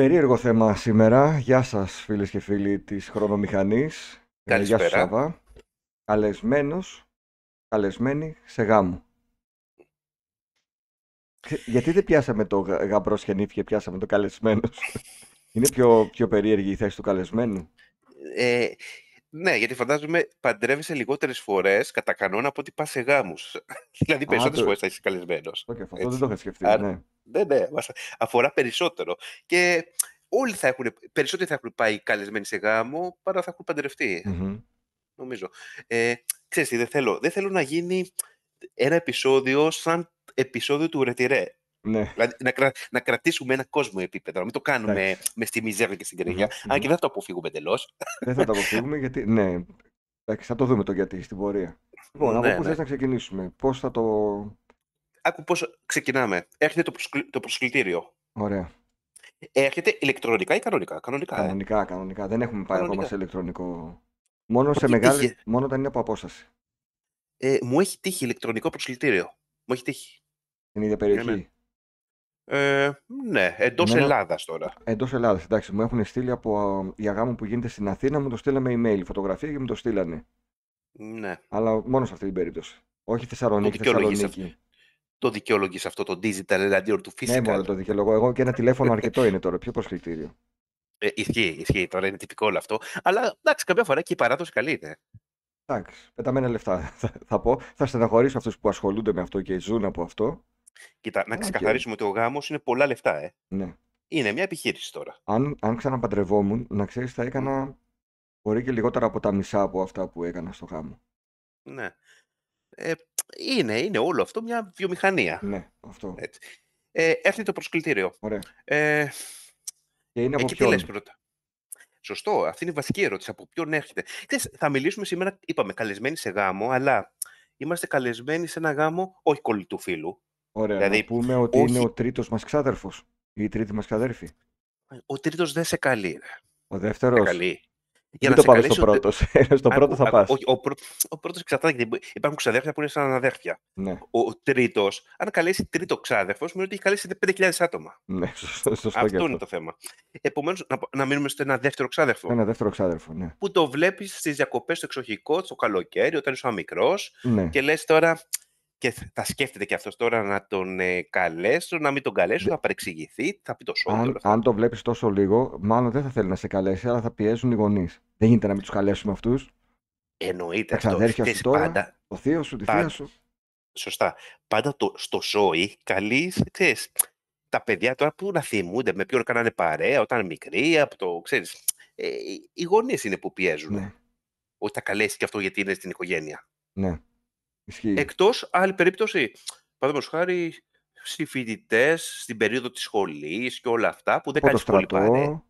Περίεργο θέμα σήμερα. Γεια σας φίλες και φίλοι της χρονομηχανής. Καλησπέρα. Ε, γεια σου Καλεσμένος, καλεσμένη σε γάμο. Γιατί δεν πιάσαμε το γαμπρό σχενήφι και πιάσαμε το καλεσμένος. Είναι πιο, πιο περίεργη η θέση του καλεσμένου. Ε, ναι, γιατί φαντάζομαι παντρεύεσαι λιγότερες φορές κατά κανόνα από ότι πας σε γάμους. δηλαδή περισσότερε φορές θα είσαι καλεσμένος. Okay, αυτό δεν το είχα σκεφτεί. Άρα, ναι. ναι, ναι, αφορά περισσότερο. Και όλοι θα έχουν, περισσότεροι θα έχουν πάει καλεσμένοι σε γάμο παρά θα έχουν Νομίζω. Ε, ξέρεις τι, δεν θέλω. Δεν θέλω να γίνει ένα επεισόδιο σαν επεισόδιο του Ρετυρέ. Ναι. Δηλαδή, να, κρα... να κρατήσουμε ένα κόσμο επίπεδο, να μην το κάνουμε Εντάξει. με στη μιζέρια και στην κρυβια mm-hmm. Αν και δεν θα το αποφύγουμε εντελώς. Δεν θα το αποφύγουμε γιατί. Ναι. Εντάξει, θα το δούμε το γιατί στην πορεία. Λοιπόν, ναι, από πού ναι. θες να ξεκινήσουμε, πώς θα το. Άκου πώς ξεκινάμε. Έρχεται το, το προσκλητήριο. Ωραία. Έρχεται ηλεκτρονικά ή κανονικά. Κανονικά, ε. κανονικά. Ε? κανονικά. Δεν έχουμε πάει ακόμα σε ηλεκτρονικό. Μόνο, σε μεγάλη... Μόνο όταν είναι από απόσταση. Ε, μου έχει τύχει ηλεκτρονικό προσκλητήριο. Μου έχει τύχει. Στην ίδια περιοχή. Ε, ναι, εντός Εμένα... Ελλάδας τώρα. Εντός Ελλάδας, εντάξει. Μου έχουν στείλει από ε, η μου που γίνεται στην Αθήνα, μου το στείλαμε email, φωτογραφία και μου το στείλανε. Ναι. Αλλά μόνο σε αυτή την περίπτωση. Όχι Θεσσαλονίκη, το Θεσσαλονίκη. Αυτό. Το δικαιολογείς αυτό το digital δηλαδή του ναι, physical. Ναι, μόνο το δικαιολογώ. Εγώ και ένα τηλέφωνο αρκετό είναι τώρα, πιο προσκλητήριο. Ε, ισχύει, ισχύει. Τώρα είναι τυπικό όλο αυτό. Αλλά εντάξει, καμιά φορά και η παράδοση καλή είναι. Εντάξει, πεταμένα λεφτά θα, θα πω. Θα στεναχωρήσω αυτούς που ασχολούνται με αυτό και ζουν από αυτό. Κοίτα, να ξεκαθαρίσουμε okay. ότι ο γάμος είναι πολλά λεφτά, ε. Ναι. Είναι μια επιχείρηση τώρα. Αν, αν ξαναπαντρευόμουν, να ξέρεις, θα έκανα μπορεί και λιγότερα από τα μισά από αυτά που έκανα στο γάμο. Ναι. Ε, είναι, είναι όλο αυτό μια βιομηχανία. Ναι, αυτό. Έτσι. Ε, έρθει το προσκλητήριο. Ωραία. Ε, και είναι από εκεί ποιον. Τι πρώτα. Σωστό, αυτή είναι η βασική ερώτηση. Από ποιον έρχεται. Ξέρεις, θα μιλήσουμε σήμερα, είπαμε, καλεσμένοι σε γάμο, αλλά είμαστε καλεσμένοι σε ένα γάμο όχι κολλητού φίλου. Ωραία, δηλαδή, να πούμε ότι όχι... είναι ο τρίτος μας ξάδερφος ή η τρίτη μας ξαδέρφη. Ε, ο τρίτος δεν σε καλεί. Ο δεύτερος. Σε καλεί. Για Μην να το πάρω στο πρώτος. στο πρώτο θα πα. Ο, ο, ο πρώτος εξαρτάται. Υπάρχουν ξαδέρφια που είναι σαν αδέρφια. Ναι. Ο, τρίτος, αν καλέσει τρίτο ξάδερφος, σημαίνει ότι έχει καλέσει 5.000 άτομα. Ναι, σωστό, σωστό αυτό, αυτό είναι το θέμα. Επομένως, να, να μείνουμε στο ένα δεύτερο ξάδερφο. Ένα δεύτερο ξάδερφο, ναι. Που το βλέπεις στις διακοπές στο εξοχικό, το καλοκαίρι, όταν είσαι μικρός ναι. και λες τώρα και θα σκέφτεται και αυτός τώρα να τον ε, καλέσω, να μην τον καλέσω, να παρεξηγηθεί, θα πει το σώμα. Αν, αν το βλέπεις τόσο λίγο, μάλλον δεν θα θέλει να σε καλέσει, αλλά θα πιέζουν οι γονείς. Δεν γίνεται να μην τους καλέσουμε αυτούς. Εννοείται αυτό. ξαδέρφια σου τώρα, πάντα, το θείο σου, τη θεία σου. Σωστά. Πάντα το, στο ζωή καλείς, ξέρεις, τα παιδιά τώρα που να θυμούνται με ποιον κάνανε παρέα όταν μικροί, από το, ξέρεις, ε, οι γονείς είναι που πιέζουν. Ναι. Όχι καλέσει και αυτό γιατί είναι στην οικογένεια. Ναι. Εκτός άλλη περίπτωση, παραδείγματος χάρη, στις φοιτητές, στην περίοδο της σχολής και όλα αυτά που δεν κάνεις πολύ παρέα.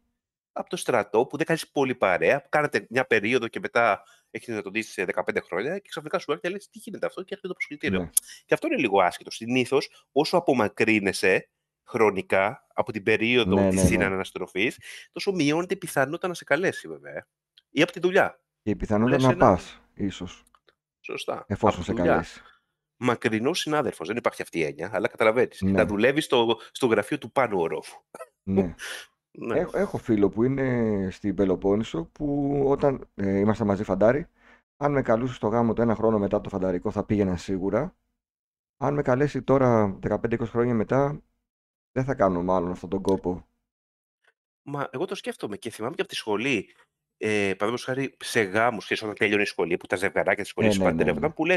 Από το στρατό που δεν κάνεις πολύ παρέα, που κάνετε μια περίοδο και μετά έχετε να το δει σε 15 χρόνια και ξαφνικά σου έρχεται και τι γίνεται αυτό και έρχεται το προσκλητήριο. Ναι. Και αυτό είναι λίγο άσχετο. Συνήθως, όσο απομακρύνεσαι χρονικά από την περίοδο ναι, της ναι, ναι. τόσο μειώνεται η πιθανότητα να σε καλέσει βέβαια. Ή από τη δουλειά. Και η πιθανότητα να πας ίσως. Σωστά. Εφόσον σε καλέσει. Μακρινός συνάδελφος. Δεν υπάρχει αυτή η έννοια, αλλά καταλαβαίνεις. Ναι. Να δουλεύεις στο, στο γραφείο του πάνω ορόφου. Ναι. ναι. Έχω φίλο που είναι στην Πελοπόννησο που όταν ε, ήμασταν μαζί φαντάρι, αν με καλούσε στο γάμο το ένα χρόνο μετά το φανταρικό θα πήγαινα σίγουρα. Αν με καλέσει τώρα 15-20 χρόνια μετά, δεν θα κάνω μάλλον αυτόν τον κόπο. Μα εγώ το σκέφτομαι και θυμάμαι και από τη σχολή ε, παραδείγματος χάρη σε γάμους, και όταν τελειώνει η σχολή, που τα ζευγαράκια της σχολής σου παντρεύονταν, ναι. που λες,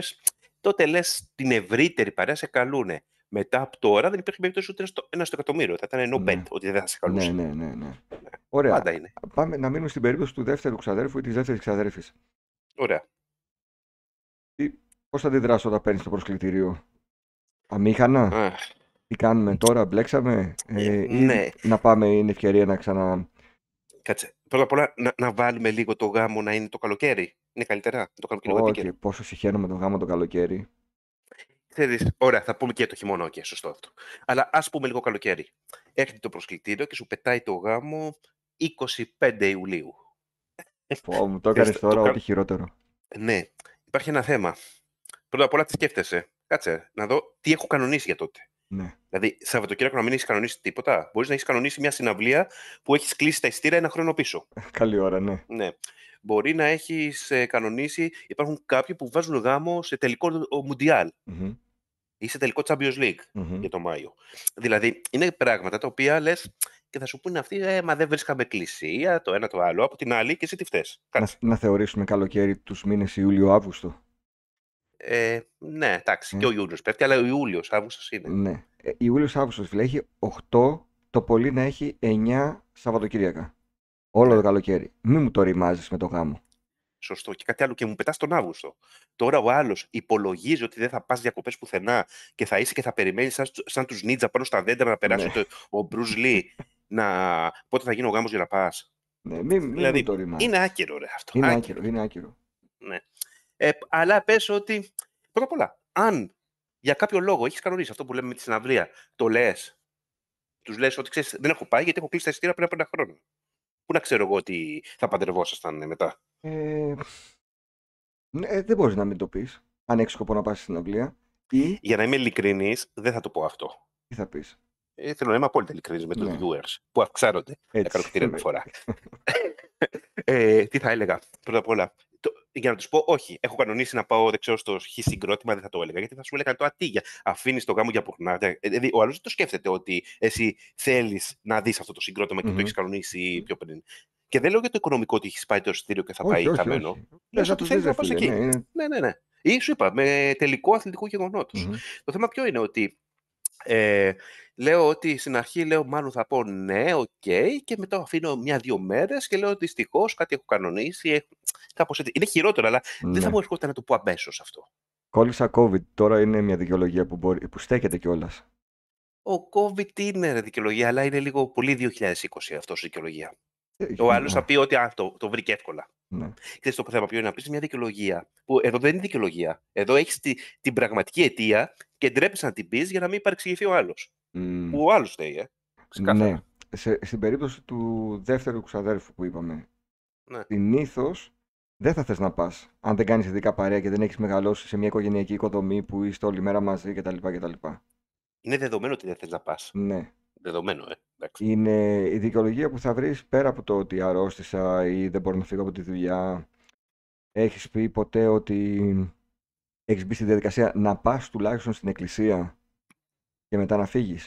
τότε λες την ευρύτερη παρέα σε καλούνε. Μετά από τώρα δεν υπήρχε περίπτωση ούτε ένα στο εκατομμύριο. Θα ήταν no bet ναι. ότι δεν θα σε καλούσε. Ναι, ναι, ναι, ναι. ναι. Ωραία. Πάντα είναι. Πάμε να μείνουμε στην περίπτωση του δεύτερου ξαδέρφου ή της δεύτερης ξαδέρφης. Ωραία. Πώς θα αντιδράσει όταν παίρνεις το προσκλητήριο, Αμήχανα. Τι κάνουμε τώρα, μπλέξαμε. Ε, ε, ναι. να πάμε, είναι ευκαιρία να ξανα. Κάτσε. Πρώτα απ' όλα να, να, βάλουμε λίγο το γάμο να είναι το καλοκαίρι. Είναι καλύτερα το καλοκαίρι. Όχι, okay, πόσο με το γάμο το καλοκαίρι. Ξέρεις, ωραία, θα πούμε και το χειμώνα, όχι, σωστό αυτό. Αλλά ας πούμε λίγο καλοκαίρι. Έρχεται το προσκλητήριο και σου πετάει το γάμο 25 Ιουλίου. Πω, μου το έκανε τώρα ό,τι χειρότερο. Ναι, υπάρχει ένα θέμα. Πρώτα απ' όλα τι σκέφτεσαι. Κάτσε να δω τι έχω κανονίσει για τότε. Ναι. Δηλαδή, Σαββατοκύριακο να μην έχεις κανονίσει τίποτα. Μπορείς να έχεις κανονίσει μια συναυλία που έχεις κλείσει τα ειστήρια ένα χρόνο πίσω. Ε, καλή ώρα, ναι. ναι. Μπορεί να έχεις ε, κανονίσει. Υπάρχουν κάποιοι που βάζουν γάμο σε τελικό Μουντιάλ mm-hmm. ή σε τελικό Champions League mm για το Μάιο. Δηλαδή, είναι πράγματα τα οποία λες και θα σου πούνε αυτοί, ε, μα δεν βρίσκαμε εκκλησία, το ένα το άλλο. Από την άλλη, και εσύ τι φταίει. Να, να θεωρήσουμε καλοκαίρι τους μήνες Ιούλιο-Αύγουστο. Ε, ναι, εντάξει, mm. και ο Ιούνιο πέφτει, αλλά ο Ιούλιος, Αύγουστος είναι. Ναι. Ε, Ιούλιος, Αύγουστος, φίλε, έχει 8, το πολύ να έχει 9 Σαββατοκύριακα. Όλο ναι. το καλοκαίρι. Μην μου το ρημάζεις με το γάμο. Σωστό. Και κάτι άλλο. Και μου πετάς τον Αύγουστο. Τώρα ο άλλος υπολογίζει ότι δεν θα πας διακοπές πουθενά και θα είσαι και θα περιμένεις σαν, σαν τους Νίτζα πάνω στα δέντρα να περάσει ναι. ο Μπρουζ Λί. να... Πότε θα γίνει ο γάμος για να πας. Ναι, μην, μην δηλαδή, το Είναι άκυρο, ρε αυτό. Είναι άκυρο. άκυρο. Είναι άκυρο. Ναι. Ε, αλλά πες ότι. Πρώτα απ' όλα, αν για κάποιο λόγο έχεις κανονίσει αυτό που λέμε με τη συναυλία, το λες, τους λες ότι ξέρεις, δεν έχω πάει γιατί έχω κλείσει τα εισιτήρια πριν από ένα χρόνο. Πού να ξέρω εγώ ότι θα παντρευόσασταν ε, μετά. Ε, ναι, δεν μπορείς να μην το πεις, αν έχεις σκοπό να πας στην Αγγλία Ή... Για να είμαι ειλικρινής, δεν θα το πω αυτό. Τι θα πεις. Ε, θέλω να είμαι απόλυτα ειλικρινής με τους ναι. viewers που αυξάνονται. Έτσι. φορά. ε, τι θα έλεγα πρώτα απ' όλα για να τους πω, όχι, έχω κανονίσει να πάω δεξιό στο χ συγκρότημα, δεν θα το έλεγα. Γιατί θα σου έλεγαν το ατίγια. Αφήνεις το γάμο για πουχνά. Ε, δηλαδή, ο άλλος δεν το σκέφτεται ότι εσύ θέλεις να δεις αυτό το συγκρότημα και το έχεις κανονίσει πιο πριν. Και δεν λέω για το οικονομικό ότι έχεις πάει το εισιτήριο και θα πάει όχι, χαμένο. Όχι. το θέλεις να πα εκεί. Ναι ναι. ναι, ναι, ναι. Ή σου είπα, με τελικό αθλητικό γεγονότος. Το θέμα ποιο είναι ότι ε, λέω ότι στην αρχή λέω μάλλον θα πω ναι, οκ, okay, και μετά αφήνω μια-δύο μέρες και λέω δυστυχώς κάτι έχω κανονίσει. έτσι. Είναι χειρότερο, αλλά ναι. δεν θα ναι. μου να το πω αμέσως αυτό. Κόλλησα COVID. Τώρα είναι μια δικαιολογία που, μπορεί, που στέκεται κιόλας. Ο COVID είναι δικαιολογία, αλλά είναι λίγο πολύ 2020 αυτό δικαιολογία. Ε, ο ναι, άλλος θα ναι. πει ότι α, το, το βρήκε εύκολα. Ναι. Ξέρεις το θέμα ποιο είναι να πεις μια δικαιολογία. Που εδώ δεν είναι δικαιολογία. Εδώ έχεις τη, την πραγματική αιτία και ντρέπει να την πεις για να μην παρεξηγηθεί ο άλλος. Mm. Που άλλο θέλει, ε. Ναι. Σε, στην περίπτωση του δεύτερου ξαδέρφου που είπαμε, ναι. συνήθως δεν θα θες να πας. Αν δεν κάνεις ειδικά παρέα και δεν έχεις μεγαλώσει σε μια οικογενειακή οικοδομή που είστε όλη μέρα μαζί κτλ. κτλ. Είναι δεδομένο ότι δεν θες να πας. Ναι. Δεδομένο, ε. Εντάξει. Είναι η δικαιολογία που θα βρεις πέρα από το ότι αρρώστησα ή δεν μπορώ να φύγω από τη δουλειά. Έχεις πει ποτέ ότι έχεις μπει στη διαδικασία να πας τουλάχιστον στην εκκλησία και μετά να φύγεις.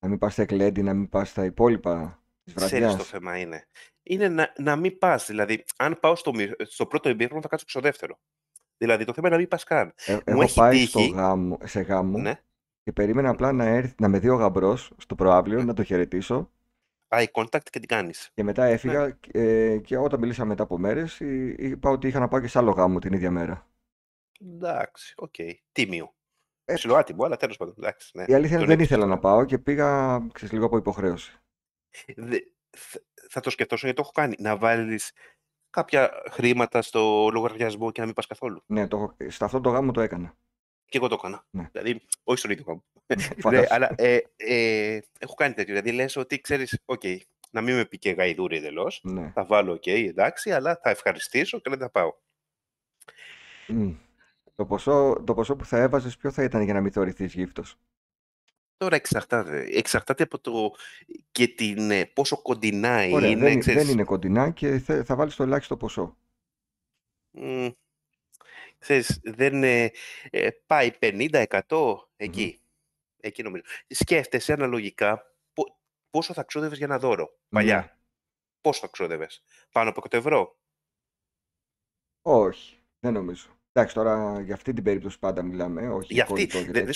Να μην πας στα εκλέντη, να μην πας στα υπόλοιπα της βραδιά. Ξέρει το θέμα είναι. Είναι να, να μην πας. Δηλαδή, αν πάω στο, στο πρώτο ημίχρονο, θα κάτσω στο δεύτερο. Δηλαδή, το θέμα είναι να μην πας καν. Ε, έχω πάει γάμο, σε γάμο ναι. και περίμενα απλά να, έρθει, να με δει ο γαμπρός στο προάβλιο, ναι. να το χαιρετήσω. Eye contact και την κάνεις. Και μετά έφυγα ναι. και, ε, και όταν μιλήσαμε μετά από μέρες, είπα ότι είχα να πάω και σε άλλο γάμο την ίδια μέρα. Εντάξει, οκ. Okay. Τίμιο λοιπόν, άτιμο, αλλά τέλος πάντων. Εντάξει, ναι. Η αλήθεια είναι δεν ήθελα να πάω και πήγα ξέρεις, λίγο από υποχρέωση. θα το σκεφτώ γιατί το έχω κάνει. Να βάλεις κάποια χρήματα στο λογαριασμό και να μην πας καθόλου. Ναι, το, σε αυτό το γάμο το έκανα. Και εγώ το έκανα. Ναι. Δηλαδή, όχι στον ίδιο γάμο. Ναι, αλλά ε, ε, έχω κάνει τέτοιο. Δηλαδή, λες ότι ξέρεις, OK, να μην με πει και γαϊδούρι εντελώς. Ναι. Θα βάλω OK, εντάξει, αλλά θα ευχαριστήσω και δεν θα πάω. Το ποσό, το ποσό που θα έβαζες, ποιο θα ήταν για να μην θεωρηθείς γύφτος. Τώρα εξαρτάται. Εξαρτάται από το και την, ε, πόσο κοντινά είναι. Δεν, δεν είναι κοντινά και θα, βάλεις βάλεις το ελάχιστο ποσό. Mm, ξέρεις, δεν ε, ε πάει 50% εκεί. Mm. εκεί νομίζω. Σκέφτεσαι αναλογικά πόσο θα ξόδευες για ένα δώρο παλιά. Ναι. Πόσο θα ξόδευες. Πάνω από 100 ευρώ. Όχι, δεν νομίζω. Εντάξει, τώρα για αυτή την περίπτωση πάντα μιλάμε. Όχι για αυτή. Δεν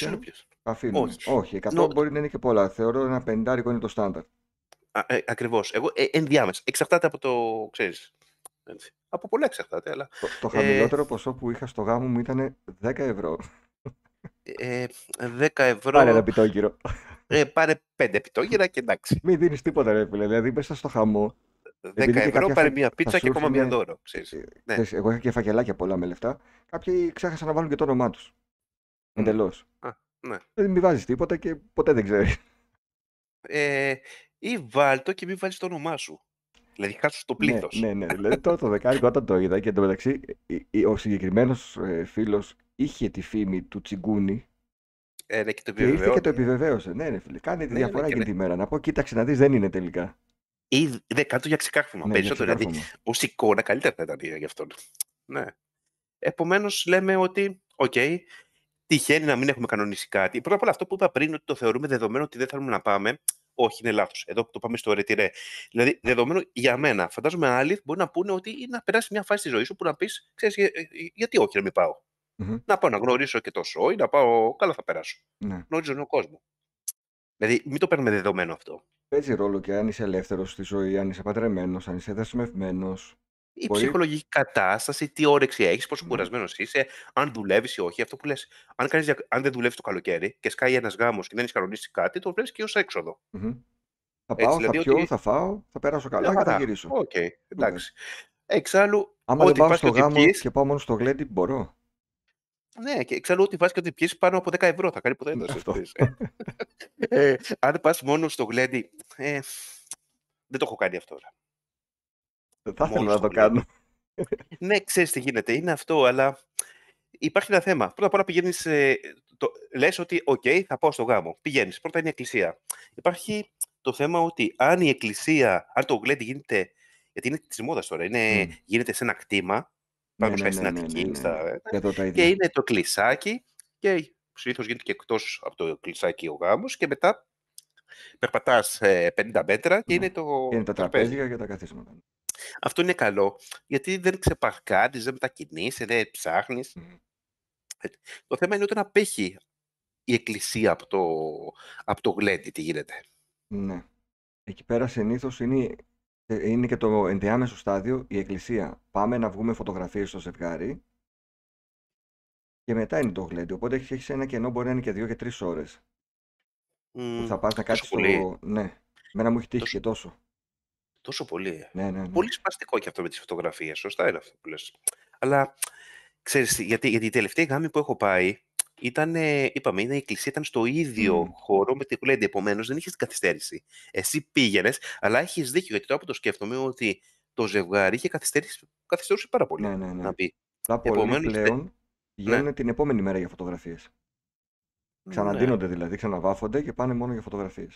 δε Όχι. 100 μπορεί να είναι και πολλά. Θεωρώ ένα πεντάρικο είναι το στάνταρ. Ε, Ακριβώς. Εγώ ε, ενδιάμεσα. Εξαρτάται από το. Ξέρεις, Από πολλά εξαρτάται. Αλλά, το, το ε, χαμηλότερο ε, ποσό που είχα στο γάμο μου ήταν 10 ευρώ. Ε, 10 ε, ευρώ. Πάρε ένα πιτόγυρο. Ε, πάρε 5 πιτόγυρα και εντάξει. Μην δίνεις τίποτα, ρε φίλε. Δηλαδή μέσα στο χαμό 10 ευρώ, πάρε μια πίτσα και ακόμα μια δώρο. Ξέρεις. Ε, ναι. Εγώ είχα και φακελάκια πολλά με λεφτά. Κάποιοι ξέχασαν να βάλουν και το όνομά τους. Εντελώ. Ναι. Δεν μη βάζεις τίποτα και ποτέ δεν ξέρεις. Ε, ή βάλτο το και μη βάλεις το όνομά σου. Δηλαδή, χάσου το ναι, πλήθος. Ναι, ναι, ναι. δηλαδή, τώρα το δεκάρι όταν το είδα και εντωμεταξύ ε, ε, ο συγκεκριμένος φίλος είχε τη φήμη του τσιγκούνι. Ε, ναι, και το επιβεβαίωσε. Και, και το επιβεβαίωσε. Ναι, ναι, ναι φίλε. Ναι. τη διαφορά ναι, την ναι. μέρα. Να πω, κοίταξε να δεις, δεν είναι τελικά. Ή 10 κάτω για ξεκάρφωμα. Ναι, περισσότερο. Δηλαδή, ως εικόνα καλύτερα θα ήταν γι' αυτόν. Ναι. Επομένως, λέμε ότι, οκ, okay, τυχαίνει να μην έχουμε κανονίσει κάτι. Πρώτα απ' όλα, αυτό που είπα πριν, ότι το θεωρούμε δεδομένο ότι δεν θέλουμε να πάμε. Όχι, είναι λάθος. Εδώ που το πάμε στο ρετυρέ. Δηλαδή, δεδομένο για μένα. Φαντάζομαι άλλοι μπορεί να πούνε ότι είναι να περάσει μια φάση της ζωής σου που να πεις, ξέρεις, ε, ε, γιατί όχι να μην παω Να πάω να γνωρίσω και το σόι, να πάω. Καλά θα περάσω. Ναι. Γνωρίζω νέο κόσμος. Δηλαδή, μην το παίρνουμε δεδομένο αυτό. Παίζει ρόλο και αν είσαι ελεύθερος στη ζωή, αν είσαι παντρεμένος, αν είσαι δεσμευμένος. Η ψυχολογική κατάσταση, τι όρεξη έχεις, πόσο mm. κουρασμένος είσαι, αν δουλεύεις ή όχι, αυτό που λες. Αν, κάνεις, αν δεν δουλεύεις το καλοκαίρι και σκάει ένας γάμος και δεν έχεις κανονίσει κάτι, το βλέπεις και ως έξοδο. Θα πάω, Έτσι, θα δηλαδή πιω, θα φάω, θα περάσω καλά yeah, και θα γυρίσω. Οκ, okay, εντάξει. Εξάλλου, Άμα δεν πάω στο γάμο και πάω μόνο στο γλέντι, μπορώ. Ναι, και ξέρω ότι βάζει και ότι πιέσει πάνω από 10 ευρώ. Θα κάνει ποτέ ένταση. Ναι, ε, ε, αν πας μόνο στο γλέντι. Ε, δεν το έχω κάνει αυτό. Δεν Θα ήθελα να το κάνω. ναι, ξέρεις τι γίνεται. Είναι αυτό, αλλά υπάρχει ένα θέμα. Πρώτα απ' όλα πηγαίνεις. Ε, Λες ότι, οκ, θα πάω στο γάμο. Πηγαίνεις. Πρώτα είναι η εκκλησία. Υπάρχει το θέμα ότι αν η εκκλησία, αν το γλέντι γίνεται. Γιατί είναι της μόδας τώρα. Είναι, mm. Γίνεται σε ένα κτήμα ναι, ναι, στην ναι, Και είναι το κλεισάκι και συνήθως γίνεται και εκτός από το κλεισάκι ο γάμος και μετά περπατάς 50 ε, μέτρα και είναι το. τα τραπέζια και τα καθίσματα. Αυτό είναι καλό, γιατί δεν ξεπαρκάνει, δεν μετακινείσαι, δεν ψάχνεις. Ε, το θέμα είναι όταν απέχει η εκκλησία από το, από το γλέντι, τι γίνεται. Ναι. Εκεί πέρα συνήθως είναι ε, είναι και το ενδιάμεσο στάδιο, η εκκλησία. Πάμε να βγούμε φωτογραφίες στο ζευγάρι και μετά είναι το γλέντι. Οπότε έχεις ένα κενό, μπορεί να είναι και δύο και τρεις ώρες. που θα πας να κάτσεις στο. Ναι, μένα μου έχει τύχει τόσο... και τόσο. Τόσο πολύ. Ναι, ναι, ναι, Πολύ σπαστικό και αυτό με τις φωτογραφίες. Σωστά είναι αυτό που λες. Αλλά ξέρεις, γιατί, γιατί η τελευταία γάμη που έχω πάει ήταν, είπαμε, η εκκλησία ήταν στο ίδιο χώρο με την Κουλέντη. Επομένω, δεν είχες την καθυστέρηση. Εσύ πήγαινες, αλλά έχεις δίκιο. Γιατί τώρα που το σκέφτομαι, ότι το ζευγάρι είχε καθυστέρηση, πάρα πολύ. Ναι, ναι, ναι. Να πει. Τα πλέον ναι. γίνονται την επόμενη μέρα για φωτογραφίες. Ναι. Ξαναντύνονται δηλαδή, ξαναβάφονται και πάνε μόνο για φωτογραφίες.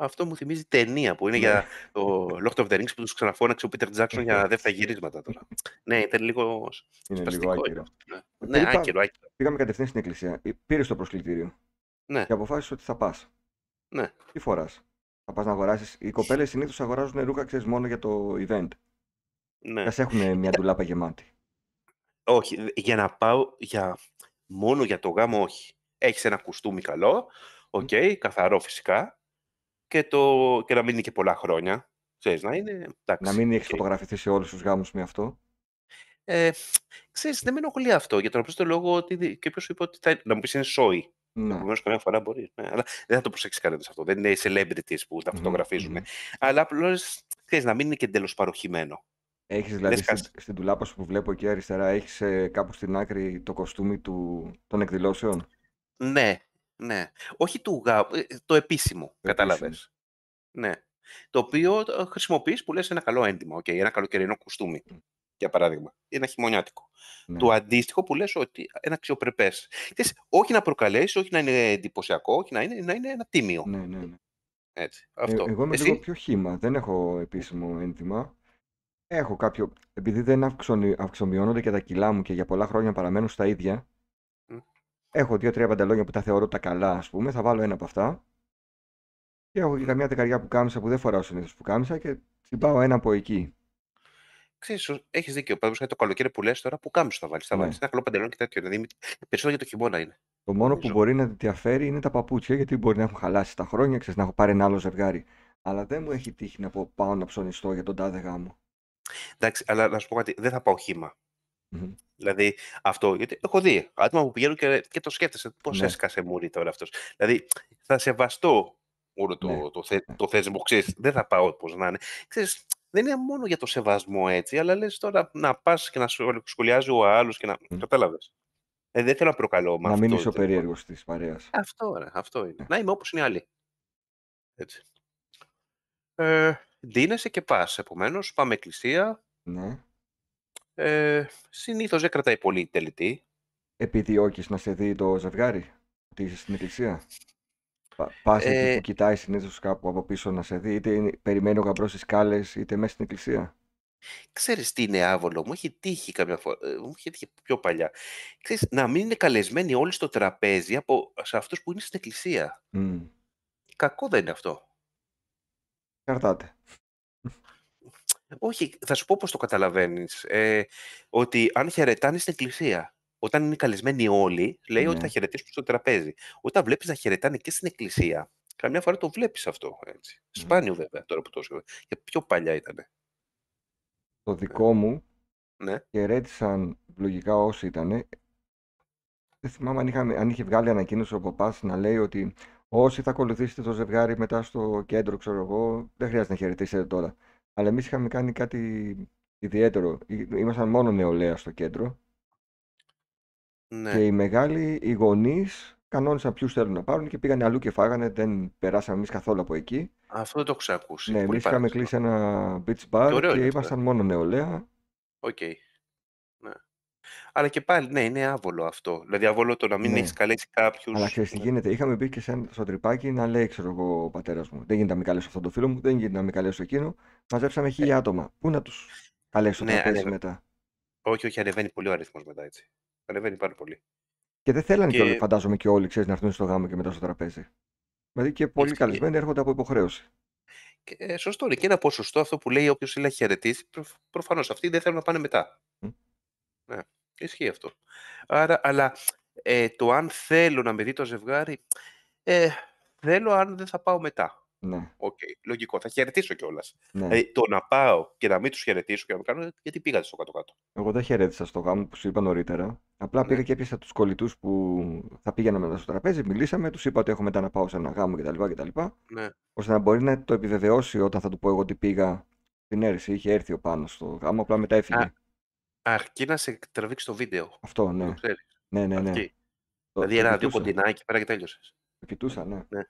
Αυτό μου θυμίζει ταινία που είναι ναι. για το Lord of the Rings που τους ξαναφώναξε ο Peter Jackson για δεύτερα γυρίσματα τώρα. ναι, ήταν λίγο. Είναι λίγο άκυρο. Ναι, ε, ναι άκυρο, άκυρο. Πήγαμε κατευθείαν στην εκκλησία. Ε, Πήρες το προσκλητήριο. Ναι. Και αποφάσισες ότι θα πας. Ναι. Τι φοράς. Θα πας να αγοράσεις. Οι κοπέλες συνήθως αγοράζουν ρούχα, ξέρεις μόνο για το event. Ναι. Θα σε έχουν μια ντουλάπα γεμάτη. Όχι, για να πάω για... μόνο για το γάμο, όχι. Έχεις ένα κουστούμι καλό. Οκ, okay, καθαρό φυσικά και, το, και να μείνει και πολλά χρόνια. Ξέρεις, να, είναι, εντάξει, να μην έχεις φωτογραφηθεί σε όλους τους γάμους με αυτό. Ε, ξέρεις, δεν με ενοχλεί αυτό για τον απλό λόγο ότι και σου είπε ότι θα, να μου πεις είναι σόι. Ναι. Επομένως, καμιά φορά μπορείς. Ναι, αλλά δεν θα το προσέξεις κανένας αυτό. Δεν είναι οι celebrities που τα φωτογραφίζουν. Mm-hmm. Αλλά απλώς ξέρεις να μην είναι και εντελώς παροχημένο. Έχεις δηλαδή στην, στην τουλάπα σου που βλέπω εκεί αριστερά, έχεις ε, κάπου στην άκρη το κοστούμι του, των εκδηλώσεων. Ναι, ναι. Όχι του γάμου, ε, το επίσημο. Κατάλαβες. Ναι. Το οποίο ε, χρησιμοποιείς που λες ένα καλό έντυμα, okay, ένα καλοκαιρινό κουστούμι, για παράδειγμα. Ένα χειμωνιάτικο. Ναι. Το αντίστοιχο που λες ότι ένα αξιοπρεπές. Όχι να προκαλέσεις, όχι να είναι εντυπωσιακό, όχι να είναι, να είναι ένα τίμιο. Ναι, ναι, ναι. Έτσι. Ε, αυτό. εγώ είμαι λίγο πιο χήμα. Δεν έχω επίσημο έντυμα. Έχω κάποιο. Επειδή δεν αυξομοιώνονται και τα κιλά μου και για πολλά χρόνια παραμένουν στα ίδια, Έχω δύο-τρία παντελόνια που τα θεωρώ τα καλά, ας πούμε. Θα βάλω ένα από αυτά. Και έχω και καμιά δεκαριά που κάμισα που δεν φοράω συνήθως που κάμισα και την πάω ένα από εκεί. Ξέρεις, έχεις δίκιο. Παραδείγματο το καλοκαίρι που λες τώρα, που κάμισα θα βάλει. Ναι. Θα βάλεις ένα καλό παντελόνι και τέτοιο. Δηλαδή, περισσότερο για το χειμώνα είναι. Το μόνο που μπορεί να διαφέρει είναι τα παπούτσια, γιατί μπορεί να έχουν χαλάσει τα χρόνια, ξέρεις να έχω πάρει ένα άλλο ζευγάρι. Αλλά δεν μου έχει τύχει να πω, πάω να ψωνιστώ για τον τάδε γάμο. Εντάξει, αλλά να σου πω κάτι, δεν θα πάω χήμα. Mm-hmm. Δηλαδή αυτό. Γιατί έχω δει άτομα που πηγαίνουν και, και το σκέφτεσαι. Πώς ναι. έσκασε μουρή τώρα αυτός. Δηλαδή θα σεβαστώ όλο το, ναι. το, το, το θέσμο. Ξέρεις, δεν θα πάω όπω να είναι. Ξέρεις, δεν είναι μόνο για το σεβασμό έτσι, αλλά λες τώρα να πας και να σχολιάζει ο άλλος και να. Mm. Κατάλαβες. Ε, δεν θέλω να προκαλώ με Να μην είσαι ο περίεργο της παρέας. Αυτό, αυτό είναι. Ναι. Να είμαι όπως είναι οι άλλοι. Έτσι. Ε, δίνεσαι και πας. Επομένως, πάμε εκκλησία. Ναι ε, συνήθως δεν κρατάει πολύ τελετή. Επιδιώκεις να σε δει το ζευγάρι, ότι είσαι στην εκκλησία. Πα ε, κοιτάει συνήθως κάπου από πίσω να σε δει, είτε είναι, περιμένει ο γαμπρός στις κάλε, είτε μέσα στην εκκλησία. Ξέρεις τι είναι άβολο, μου έχει τύχει καμιά φορά. Ε, μου έχει τύχει πιο παλιά. Ξέρεις, να μην είναι καλεσμένοι όλοι στο τραπέζι από σε αυτούς που είναι στην εκκλησία. Κακό δεν είναι αυτό. Καρτάτε. Όχι, θα σου πω πώς το καταλαβαίνεις. Ε, ότι αν χαιρετάνε στην εκκλησία, όταν είναι καλεσμένοι όλοι, λέει ότι θα ναι. χαιρετήσουν στο τραπέζι. Όταν βλέπεις να χαιρετάνε και στην εκκλησία, καμιά φορά το βλέπεις αυτό. Έτσι. Ναι. Σπάνιο βέβαια τώρα που το σκέφτομαι. Και πιο παλιά ήταν. Το ε. δικό μου ναι. χαιρέτησαν λογικά όσοι ήταν. Δεν θυμάμαι αν, αν είχε βγάλει ανακοίνωση ο παπάς να λέει ότι όσοι θα ακολουθήσετε το ζευγάρι μετά στο κέντρο, ξέρω εγώ, δεν χρειάζεται να χαιρετήσετε τώρα. Αλλά εμείς είχαμε κάνει κάτι ιδιαίτερο. Ήμασταν μόνο νεολαία στο κέντρο. Ναι. Και οι μεγάλοι, οι γονείς, κανόνισαν ποιους θέλουν να πάρουν και πήγαν αλλού και φάγανε. Δεν περάσαμε εμείς καθόλου από εκεί. Αυτό το έχω ξανακούσει. Ναι, εμείς είχαμε κλείσει ένα beach bar και, ε. ήμασταν μόνο νεολαία. Okay. Αλλά και πάλι, ναι, είναι άβολο αυτό. Δηλαδή, άβολο το να μην ναι. έχεις καλέσει κάποιους. Αλλά ξέρεις τι γίνεται. Είχαμε πει και σαν στο τρυπάκι να λέει, ξέρω εγώ, ο πατέρας μου. Δεν γίνεται να μην καλέσω αυτόν τον φίλο μου, δεν γίνεται να μην καλέσω εκείνο. Μαζέψαμε ε. χίλια ε. άτομα. Πού να τους καλέσω ναι, να μετά. Όχι, όχι, ανεβαίνει πολύ ο αριθμός μετά έτσι. Ανεβαίνει πάρα πολύ. Και δεν θέλανε και... και... φαντάζομαι και όλοι ξέρεις να έρθουν στο γάμο και μετά στο τραπέζι. Δηλαδή και πολλοί και... καλεσμένοι έρχονται από υποχρέωση. Και, ε, σωστό είναι. Και ένα ποσοστό αυτό που λέει όποιος θέλει να χαιρετήσει, προφανώς αυτοί δεν θέλουν να πάνε μετά. Mm. Ναι. Ισχύει αυτό. Άρα, αλλά ε, το αν θέλω να με δει το ζευγάρι, ε, θέλω αν δεν θα πάω μετά. Ναι. Okay, λογικό. Θα χαιρετήσω κιόλας. Ναι. Ε, το να πάω και να μην τους χαιρετήσω και να με κάνω, γιατί πήγατε στο κάτω-κάτω. Εγώ δεν χαιρέτησα στο γάμο που σου είπα νωρίτερα. Απλά ναι. πήγα και έπιασα τους κολλητούς που θα πήγαιναμε μετά στο τραπέζι, μιλήσαμε, τους είπα ότι έχω μετά να πάω σε ένα γάμο κτλ. ναι. ώστε να μπορεί να το επιβεβαιώσει όταν θα του πω εγώ ότι πήγα. Την αίρεση. είχε έρθει ο πάνω στο γάμο, απλά μετά έφυγε αρκεί να σε τραβήξει το βίντεο. Αυτό, ναι. ναι. Ναι, ναι, ναι. Δηλαδή ένα-δύο κοντινά εκεί πέρα και τέλειωσες. Κοιτούσα, ναι. ναι.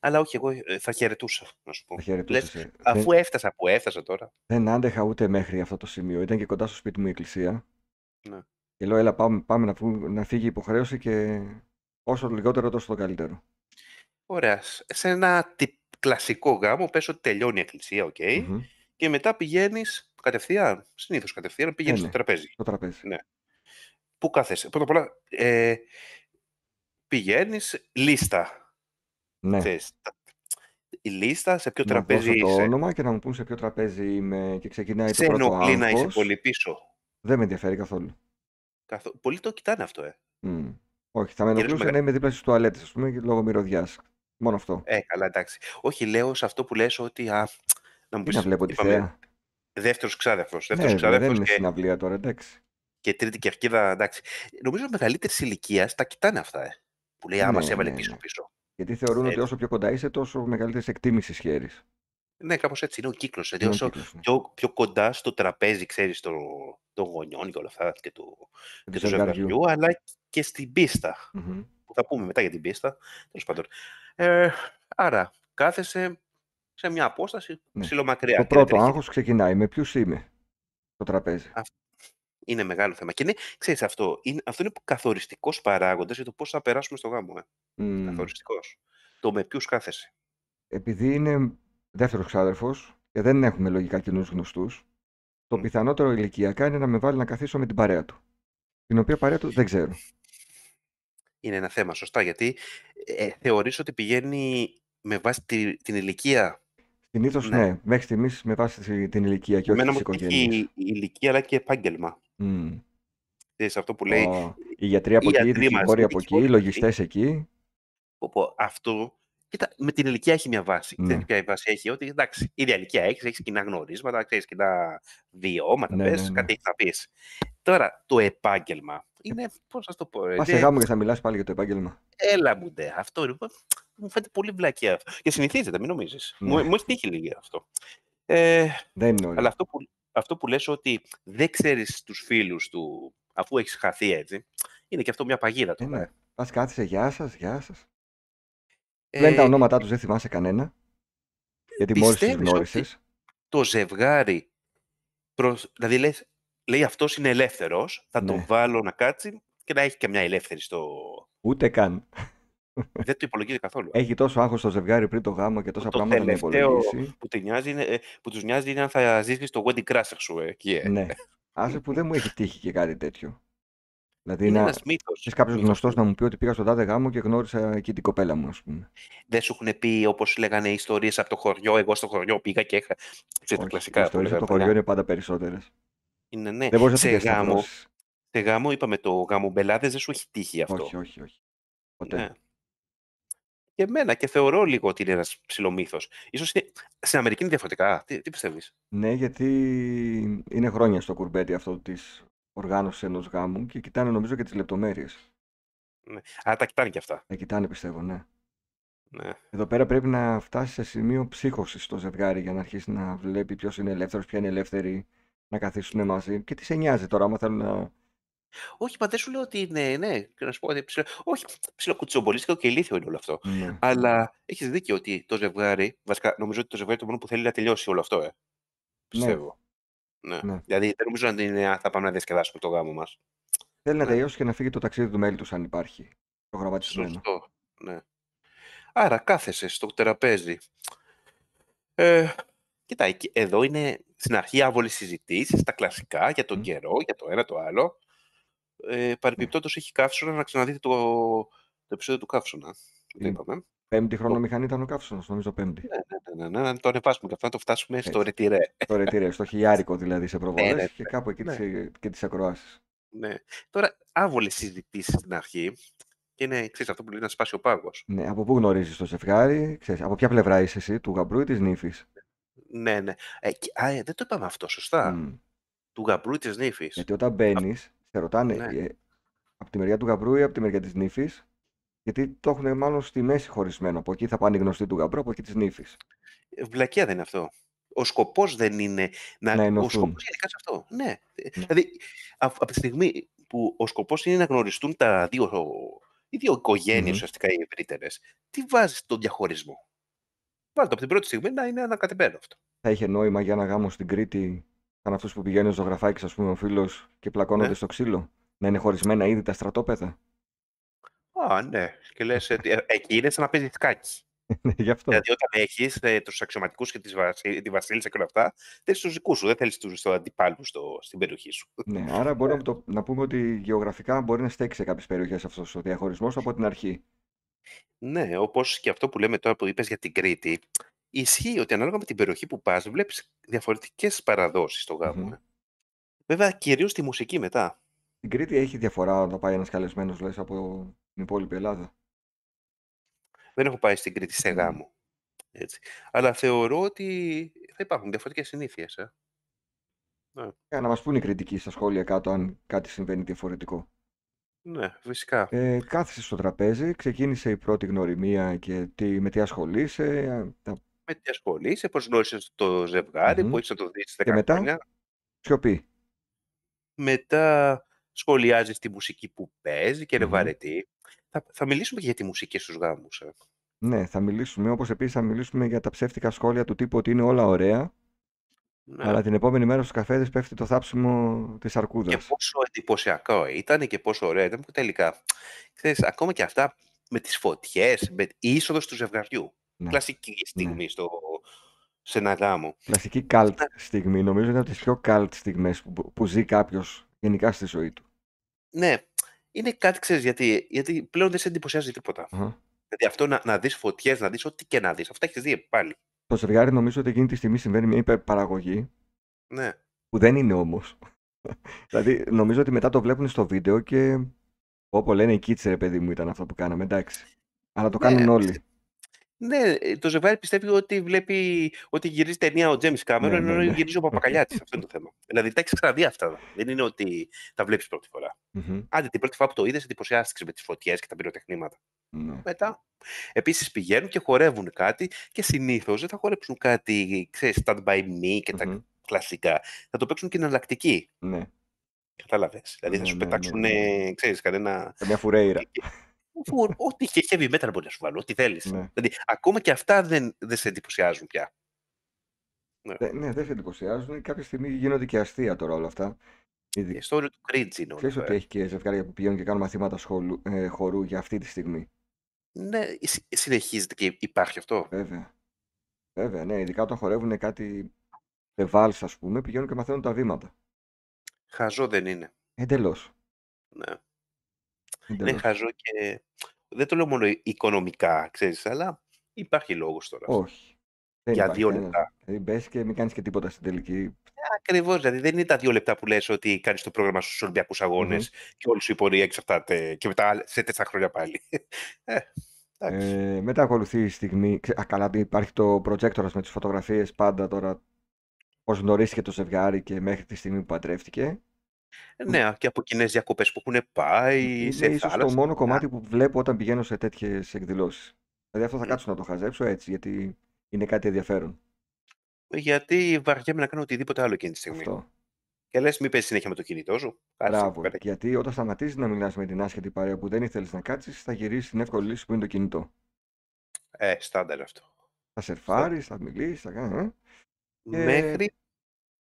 Αλλά όχι, εγώ ε, θα χαιρετούσα, να σου πω. Θα Λες, αφού δεν... έφτασα που έφτασα τώρα. Δεν άντεχα ούτε μέχρι αυτό το σημείο. Ήταν και κοντά στο σπίτι μου η εκκλησία. Ναι. Και λέω, έλα πάμε, πάμε να, φύγει, να φύγει η υποχρέωση και όσο λιγότερο τόσο το καλύτερο. Ωραία. Σε ένα κλασικό γάμο πες ότι τελειώνει η εκκλησία, οκ και μετά πηγαίνεις κατευθείαν, συνήθως κατευθείαν, πηγαίνεις ε, στο ναι, τραπέζι. Το τραπέζι. Ναι. Πού κάθεσαι. Πρώτα απ' όλα, ε, πηγαίνεις λίστα. Ναι. Θες, η λίστα, σε ποιο να τραπέζι δώσω είσαι. το όνομα και να μου πούν σε ποιο τραπέζι είμαι και ξεκινάει σε το πρώτο άγχος. Σε να είσαι πολύ πίσω. Δεν με ενδιαφέρει καθόλου. Καθο... Πολλοί το κοιτάνε αυτό, ε. Mm. Όχι, θα με ενοχλούσε να είμαι δίπλα στις τουαλέτες, ας πούμε, λόγω μυρωδιάς. Μόνο αυτό. Ε, καλά, εντάξει. Όχι, λέω σε αυτό που λες ότι α, να μου πεις, να βλέπω τη θέα. Δεύτερος ξάδερφος. Ναι, Δεύτερος Δεν είναι και... αυλία τώρα, εντάξει. Και τρίτη και εντάξει. Νομίζω μεγαλύτερη ηλικία τα κοιτάνε αυτά. Ε. Που λέει, άμα ναι, σε έβαλε ναι, πίσω ναι. πίσω. Γιατί θεωρούν ότι όσο πιο κοντά είσαι, τόσο μεγαλύτερη εκτίμηση χέρι. Ναι, κάπως έτσι είναι ο κύκλος. Δηλαδή, όσο πιο, κοντά στο τραπέζι, ξέρεις, των γονιών και όλα αυτά και του, το ζευγαριού, αλλά και στην πιστα Που θα πούμε μετά για την πίστα. Τέλος πάντων. Ε, άρα, κάθεσαι, σε μια απόσταση ναι. ψηλομακριά. Το πρώτο άγχος ξεκινάει. Με ποιου είμαι το τραπέζι. είναι μεγάλο θέμα. Και ναι, ξέρεις αυτό, είναι, αυτό είναι καθοριστικός παράγοντας για το πώς θα περάσουμε στο γάμο. Ε. Καθοριστικός. Το με ποιους κάθεσαι. Επειδή είναι δεύτερος ξάδερφος και δεν έχουμε λογικά κοινούς γνωστούς, το πιθανότερο ηλικιακά είναι να με βάλει να καθίσω με την παρέα του. Την οποία παρέα του δεν ξέρω. Είναι ένα θέμα, σωστά, γιατί ε, ότι πηγαίνει με βάση τη, την ηλικία Συνήθως ναι. ναι. μέχρι στιγμής με βάση την ηλικία και όχι τι οικογένειε. Όχι η ηλικία αλλά και επάγγελμα. Mm. αυτό που λέει. Oh. Οι γιατροί από εκεί, οι δικηγόροι από εκεί, οι λογιστές εκεί. Αυτό. Κοίτα, με την ηλικία έχει μια βάση. Mm. Ποια η βάση έχει, ότι εντάξει, η ηλικία έχεις, έχεις κοινά γνωρίσματα, ξέρεις κοινά βιώματα, ναι, πες, ναι, ναι. κάτι έχεις να πεις. Τώρα, το επάγγελμα είναι, πώς να το πω. Ρε, Πας σε γάμο και θα μιλάς πάλι για το επάγγελμα. Έλα μου, ντε, αυτό μου φαίνεται πολύ βλακία αυτό. Και συνηθίζεται, μην νομίζεις. Ναι. Μου, έχει τύχει λίγο αυτό. Ε, δεν είναι όλοι. Αλλά αυτό που, αυτό που λες ότι δεν ξέρεις τους φίλους του, αφού έχεις χαθεί έτσι, είναι και αυτό μια παγίδα ε, του. ναι. Πας κάθισε, γεια σας, γεια σας. Ε, Λένε τα ονόματά τους δεν θυμάσαι κανένα. Γιατί μόλις τους γνώρισες. Το ζευγάρι, προς, δηλαδή λες, λέει αυτός είναι ελεύθερος, θα ναι. τον βάλω να κάτσει και να έχει και μια ελεύθερη στο... Ούτε καν. Δεν το υπολογίζει καθόλου. Έχει τόσο άγχος το ζευγάρι πριν το γάμο και τόσα πράγματα να υπολογίσει. Που, του νοιάζει είναι, ε, που νοιάζει είναι αν θα ζήσεις στο wedding Crashers σου ε, εκεί. Ε. Ναι. Άσε που δεν μου έχει τύχει και κάτι τέτοιο. Δηλαδή είναι να έχει κάποιος γνωστός να μου πει ότι πήγα στον τάδε γάμο και γνώρισα εκεί την κοπέλα μου, ας πούμε. Δεν σου έχουν πει όπως λέγανε ιστορίες από το χωριό. Εγώ στο χωριό πήγα και είχα. Ξέρετε, κλασικά. ιστορίε από το χωριό είναι πάντα περισσότερες. Είναι, ναι. Δεν σε, γάμο, σε γάμο, είπαμε το γάμο μπελάδες, δεν σου έχει τύχει αυτό. Όχι, όχι, όχι. Ποτέ. Ναι. Και εμένα και θεωρώ λίγο ότι είναι ένας ψηλό μύθο. Ίσως είναι... στην Αμερική είναι διαφορετικά. Τι, τι πιστεύεις. Ναι, γιατί είναι χρόνια στο κουρμπέτι αυτό της οργάνωσης ενός γάμου και κοιτάνε νομίζω και τις λεπτομέρειες. Ναι. τα κοιτάνε και αυτά. Τα κοιτάνε, πιστεύω, ναι. ναι. Εδώ πέρα πρέπει να φτάσει σε σημείο ψύχωσης το ζευγάρι για να αρχίσει να βλέπει ποιος είναι ελεύθερος, ποια είναι ελεύθερη, να καθίσουν μαζί. Και τι σε νοιάζει τώρα, άμα θέλουν να. Όχι, μα δεν σου λέω ότι ναι, ναι, να σου πω. Ε, ότι Όχι, ψιλοκουτσομπολίστικο και ηλίθιο είναι όλο αυτό. Ναι. Αλλά έχεις δίκιο ότι το ζευγάρι, βασικά νομίζω ότι το ζευγάρι το μόνο που θέλει να τελειώσει όλο αυτό, ε. Ναι. Πιστεύω. Ναι. ναι. Δηλαδή δεν νομίζω ότι είναι, θα πάμε να διασκεδάσουμε το γάμο μας. Θέλει να ναι. τελειώσει και να φύγει το ταξίδι του μέλη τους, αν υπάρχει. Το σου Σωστό. Ναι. Άρα κάθεσαι στο τραπέζι. Ε, Κοιτά, εδώ είναι στην αρχή άβολε συζητήσεις τα κλασικά για τον καιρό, για το ένα το άλλο. Ε, έχει καύσωνα, να ξαναδείτε το, το επεισόδιο του καύσωνα. Πέμπτη χρονομηχανή ήταν ο καύσωνας, νομίζω πέμπτη. Ναι, ναι, ναι, ναι, να το ανεβάσουμε και αυτό να το φτάσουμε στο ρετυρέ. Στο ρετυρέ, στο χιλιάρικο δηλαδή σε προβολές και κάπου εκεί και τις ακροάσεις. Ναι. Τώρα, άβολες συζητήσεις στην αρχή. Και είναι ξέρεις, αυτό που λέει να σπάσει ο πάγος. Ναι, από πού γνωρίζεις το ζευγάρι, ξέρεις, από ποια πλευρά είσαι εσύ, του γαμπρού ή της νύφης. Ναι, ναι. Ε, α, ε, δεν το είπαμε αυτό, σωστά. Mm. Του γαμπρού της νύφης. Γιατί όταν μπαίνεις, σε ρωτάνε ναι. ε, από τη μεριά του γαμπρού ή από τη μεριά της νύφης. Γιατί το έχουν μάλλον στη μέση χωρισμένο. Από εκεί θα πάνε οι γνωστοί του γαμπρού, από εκεί της νύφης. Ε, Βλακία δεν είναι αυτό. Ο σκοπός δεν είναι να. να ενωθούν. ο σκοπός είναι κάτι αυτό. Ναι. Ε, ναι. Δηλαδή, από τη στιγμή που ο σκοπός είναι να γνωριστούν τα δύο οι δύο οικογένειες ουσιαστικά οι ευρύτερες, τι βάζεις τον διαχωρισμό. Βάλτε από την πρώτη στιγμή να είναι ανακατεμένο αυτό. Θα είχε νόημα για ένα γάμο στην Κρήτη, σαν αυτού που πηγαίνει στο γραφάκι, ας πούμε, ο φίλος και πλακώνονται ναι. στο ξύλο, να είναι χωρισμένα ήδη τα στρατόπεδα. Α, ναι. Και λες, ε, ε, εκεί είναι σαν να παίζει θκάκι. Ναι, γι αυτό. Δηλαδή, όταν έχεις ε, τους αξιωματικούς και τη, Βασίλισσα και όλα αυτά, θέλει τους δικούς σου, δεν θέλεις τους αντιπάλου στην περιοχή σου. Ναι, άρα μπορεί να, ε. να πούμε ότι γεωγραφικά μπορεί να στέκει σε κάποιες περιοχές αυτός ο διαχωρισμός από την αρχή. Ναι, όπως και αυτό που λέμε τώρα που είπες για την Κρήτη, ισχύει ότι ανάλογα με την περιοχή που πας, βλέπεις διαφορετικές παραδόσεις στο γαμο Βέβαια, κυρίως στη μουσική μετά. Στην Κρήτη έχει διαφορά όταν πάει ένας καλεσμένος από την υπόλοιπη Ελλάδα. Δεν έχω πάει στην Κρήτη σε γάμο. Έτσι. Αλλά θεωρώ ότι θα υπάρχουν διαφορετικές συνήθειες. Ε. Ναι. ε. να μας πούνε οι κριτικοί στα σχόλια κάτω αν κάτι συμβαίνει διαφορετικό. Ναι, φυσικά. Ε, κάθισε στο τραπέζι, ξεκίνησε η πρώτη γνωριμία και τι, με τι ασχολείσαι. Τα... Με τι ασχολείσαι, πώς γνώρισες το ζευγάρι mm-hmm. που έχει να το δεις στα Και μετά, σιωπή. Μετά σχολιάζεις τη μουσική που παίζεις και mm Θα, θα μιλήσουμε και για τη μουσική στους γάμους. Ε. Ναι, θα μιλήσουμε, όπως επίσης θα μιλήσουμε για τα ψεύτικα σχόλια του τύπου ότι είναι όλα ωραία ναι. Αλλά την επόμενη μέρα στους καφέδες πέφτει το θάψιμο της αρκούδας. Και πόσο εντυπωσιακό ήταν και πόσο ωραίο ήταν που τελικά, ξέρεις, ακόμα και αυτά με τις φωτιές, με η είσοδος του ζευγαριού. Ναι. Κλασική στιγμή ναι. στο, σε ένα γάμο. Κλασική καλτ στιγμή. Νομίζω είναι από τις πιο καλτ στιγμές που, που ζει κάποιος γενικά στη ζωή του. Ναι. Είναι κάτι, ξέρεις, γιατί, γιατί πλέον δεν σε εντυπωσιάζει τίποτα. Δηλαδή αυτό να, να δεις φωτιές, να δεις ό,τι και να δεις, Αυτά έχεις δει πάλι. Το ζευγάρι νομίζω ότι εκείνη τη στιγμή συμβαίνει μια υπερπαραγωγή. Ναι. Που δεν είναι όμως. δηλαδή νομίζω ότι μετά το βλέπουν στο βίντεο και. Όπω λένε η κίτσερ, παιδί μου, ήταν αυτό που κάναμε. Εντάξει. Αλλά το ναι, κάνουν όλοι. Ναι, το ζευγάρι πιστεύει ότι βλέπει ότι γυρίζει ταινία ο Τζέμις Κάμερον, ναι, ναι, ενώ γυρίζει ο Παπακαλιάτης. αυτό είναι το θέμα. Δηλαδή τα έχεις ξαναδεί αυτά. Δεν είναι ότι τα βλέπεις πρώτη φορά. Άντε την πρώτη φορά που το είδες, εντυπωσιάστηκες με τις φωτιές και τα πυροτεχνήματα. Ναι. Μετά Επίσης πηγαίνουν και χορεύουν κάτι και συνήθως δεν θα χορέψουν κάτι, ξέρεις, stand by me και τα mm κλασικά. Θα το παίξουν και εναλλακτική. Ναι. Κατάλαβες. Δηλαδή θα ναι, σου ναι, πετάξουν, ναι, ναι. ναι. ξέρεις, κανένα. Μια φουρέιρα. Ό,τι και heavy metal μπορείς να σου βάλω, ό,τι θέλεις. Ναι. Δηλαδή ακόμα και αυτά δεν, δεν σε εντυπωσιάζουν πια. Ναι. Ε, ναι, δεν σε εντυπωσιάζουν. Κάποια στιγμή γίνονται και αστεία τώρα όλα αυτά. Η ιστορία του cringe είναι όλα. ότι ε. έχει και ζευγάρια που πηγαίνουν και κάνουν μαθήματα σχολου, ε, χορού για αυτή τη στιγμή. Ναι, συνεχίζεται και υπάρχει αυτό. Βέβαια. Βέβαια, ναι. Ειδικά όταν χορεύουν κάτι σε βάλς, ας πούμε, πηγαίνουν και μαθαίνουν τα βήματα. Χαζό δεν είναι. Εντελώς. Ναι. ναι Εντελώς. Είναι χαζό και δεν το λέω μόνο οικονομικά, ξέρεις, αλλά υπάρχει λόγος τώρα. Όχι. για δύο λεπτά. Δηλαδή μπες και μην κάνεις και τίποτα στην τελική. Ακριβώς. Δηλαδή δεν είναι τα δύο λεπτά που λες ότι κάνεις το πρόγραμμα στους Ολυμπιακούς Αγώνες και όλη σου η πορεία εξαρτάται και μετά σε τέσσερα χρόνια πάλι. Ε, ε μετά ακολουθεί η στιγμή. Α, καλά, υπάρχει το προτζέκτορα με τις φωτογραφίες πάντα τώρα. Πώς γνωρίστηκε το ζευγάρι και μέχρι τη στιγμή που παντρεύτηκε. Ε, ναι, και από κοινές διακοπές που έχουν πάει. Ε, είναι ίσως το μόνο κομμάτι που βλέπω όταν πηγαίνω σε τέτοιες εκδηλώσεις. Δηλαδή αυτό θα κάτσω να το χαζέψω έτσι, γιατί είναι κάτι ενδιαφέρον γιατί βαριέμαι να κάνω οτιδήποτε άλλο εκείνη τη στιγμή. Αυτό. Και λες, μην παίζει συνέχεια με το κινητό σου. Μπράβο. Γιατί όταν σταματήσεις να μιλάς με την άσχετη παρέα που δεν ήθελες να κάτσεις, θα γυρίσεις την εύκολη λύση που είναι το κινητό. Ε, στάνταρ αυτό. Θα σερφάρει, θα μιλήσεις, θα κάνεις. Ε. ε. Μέχρι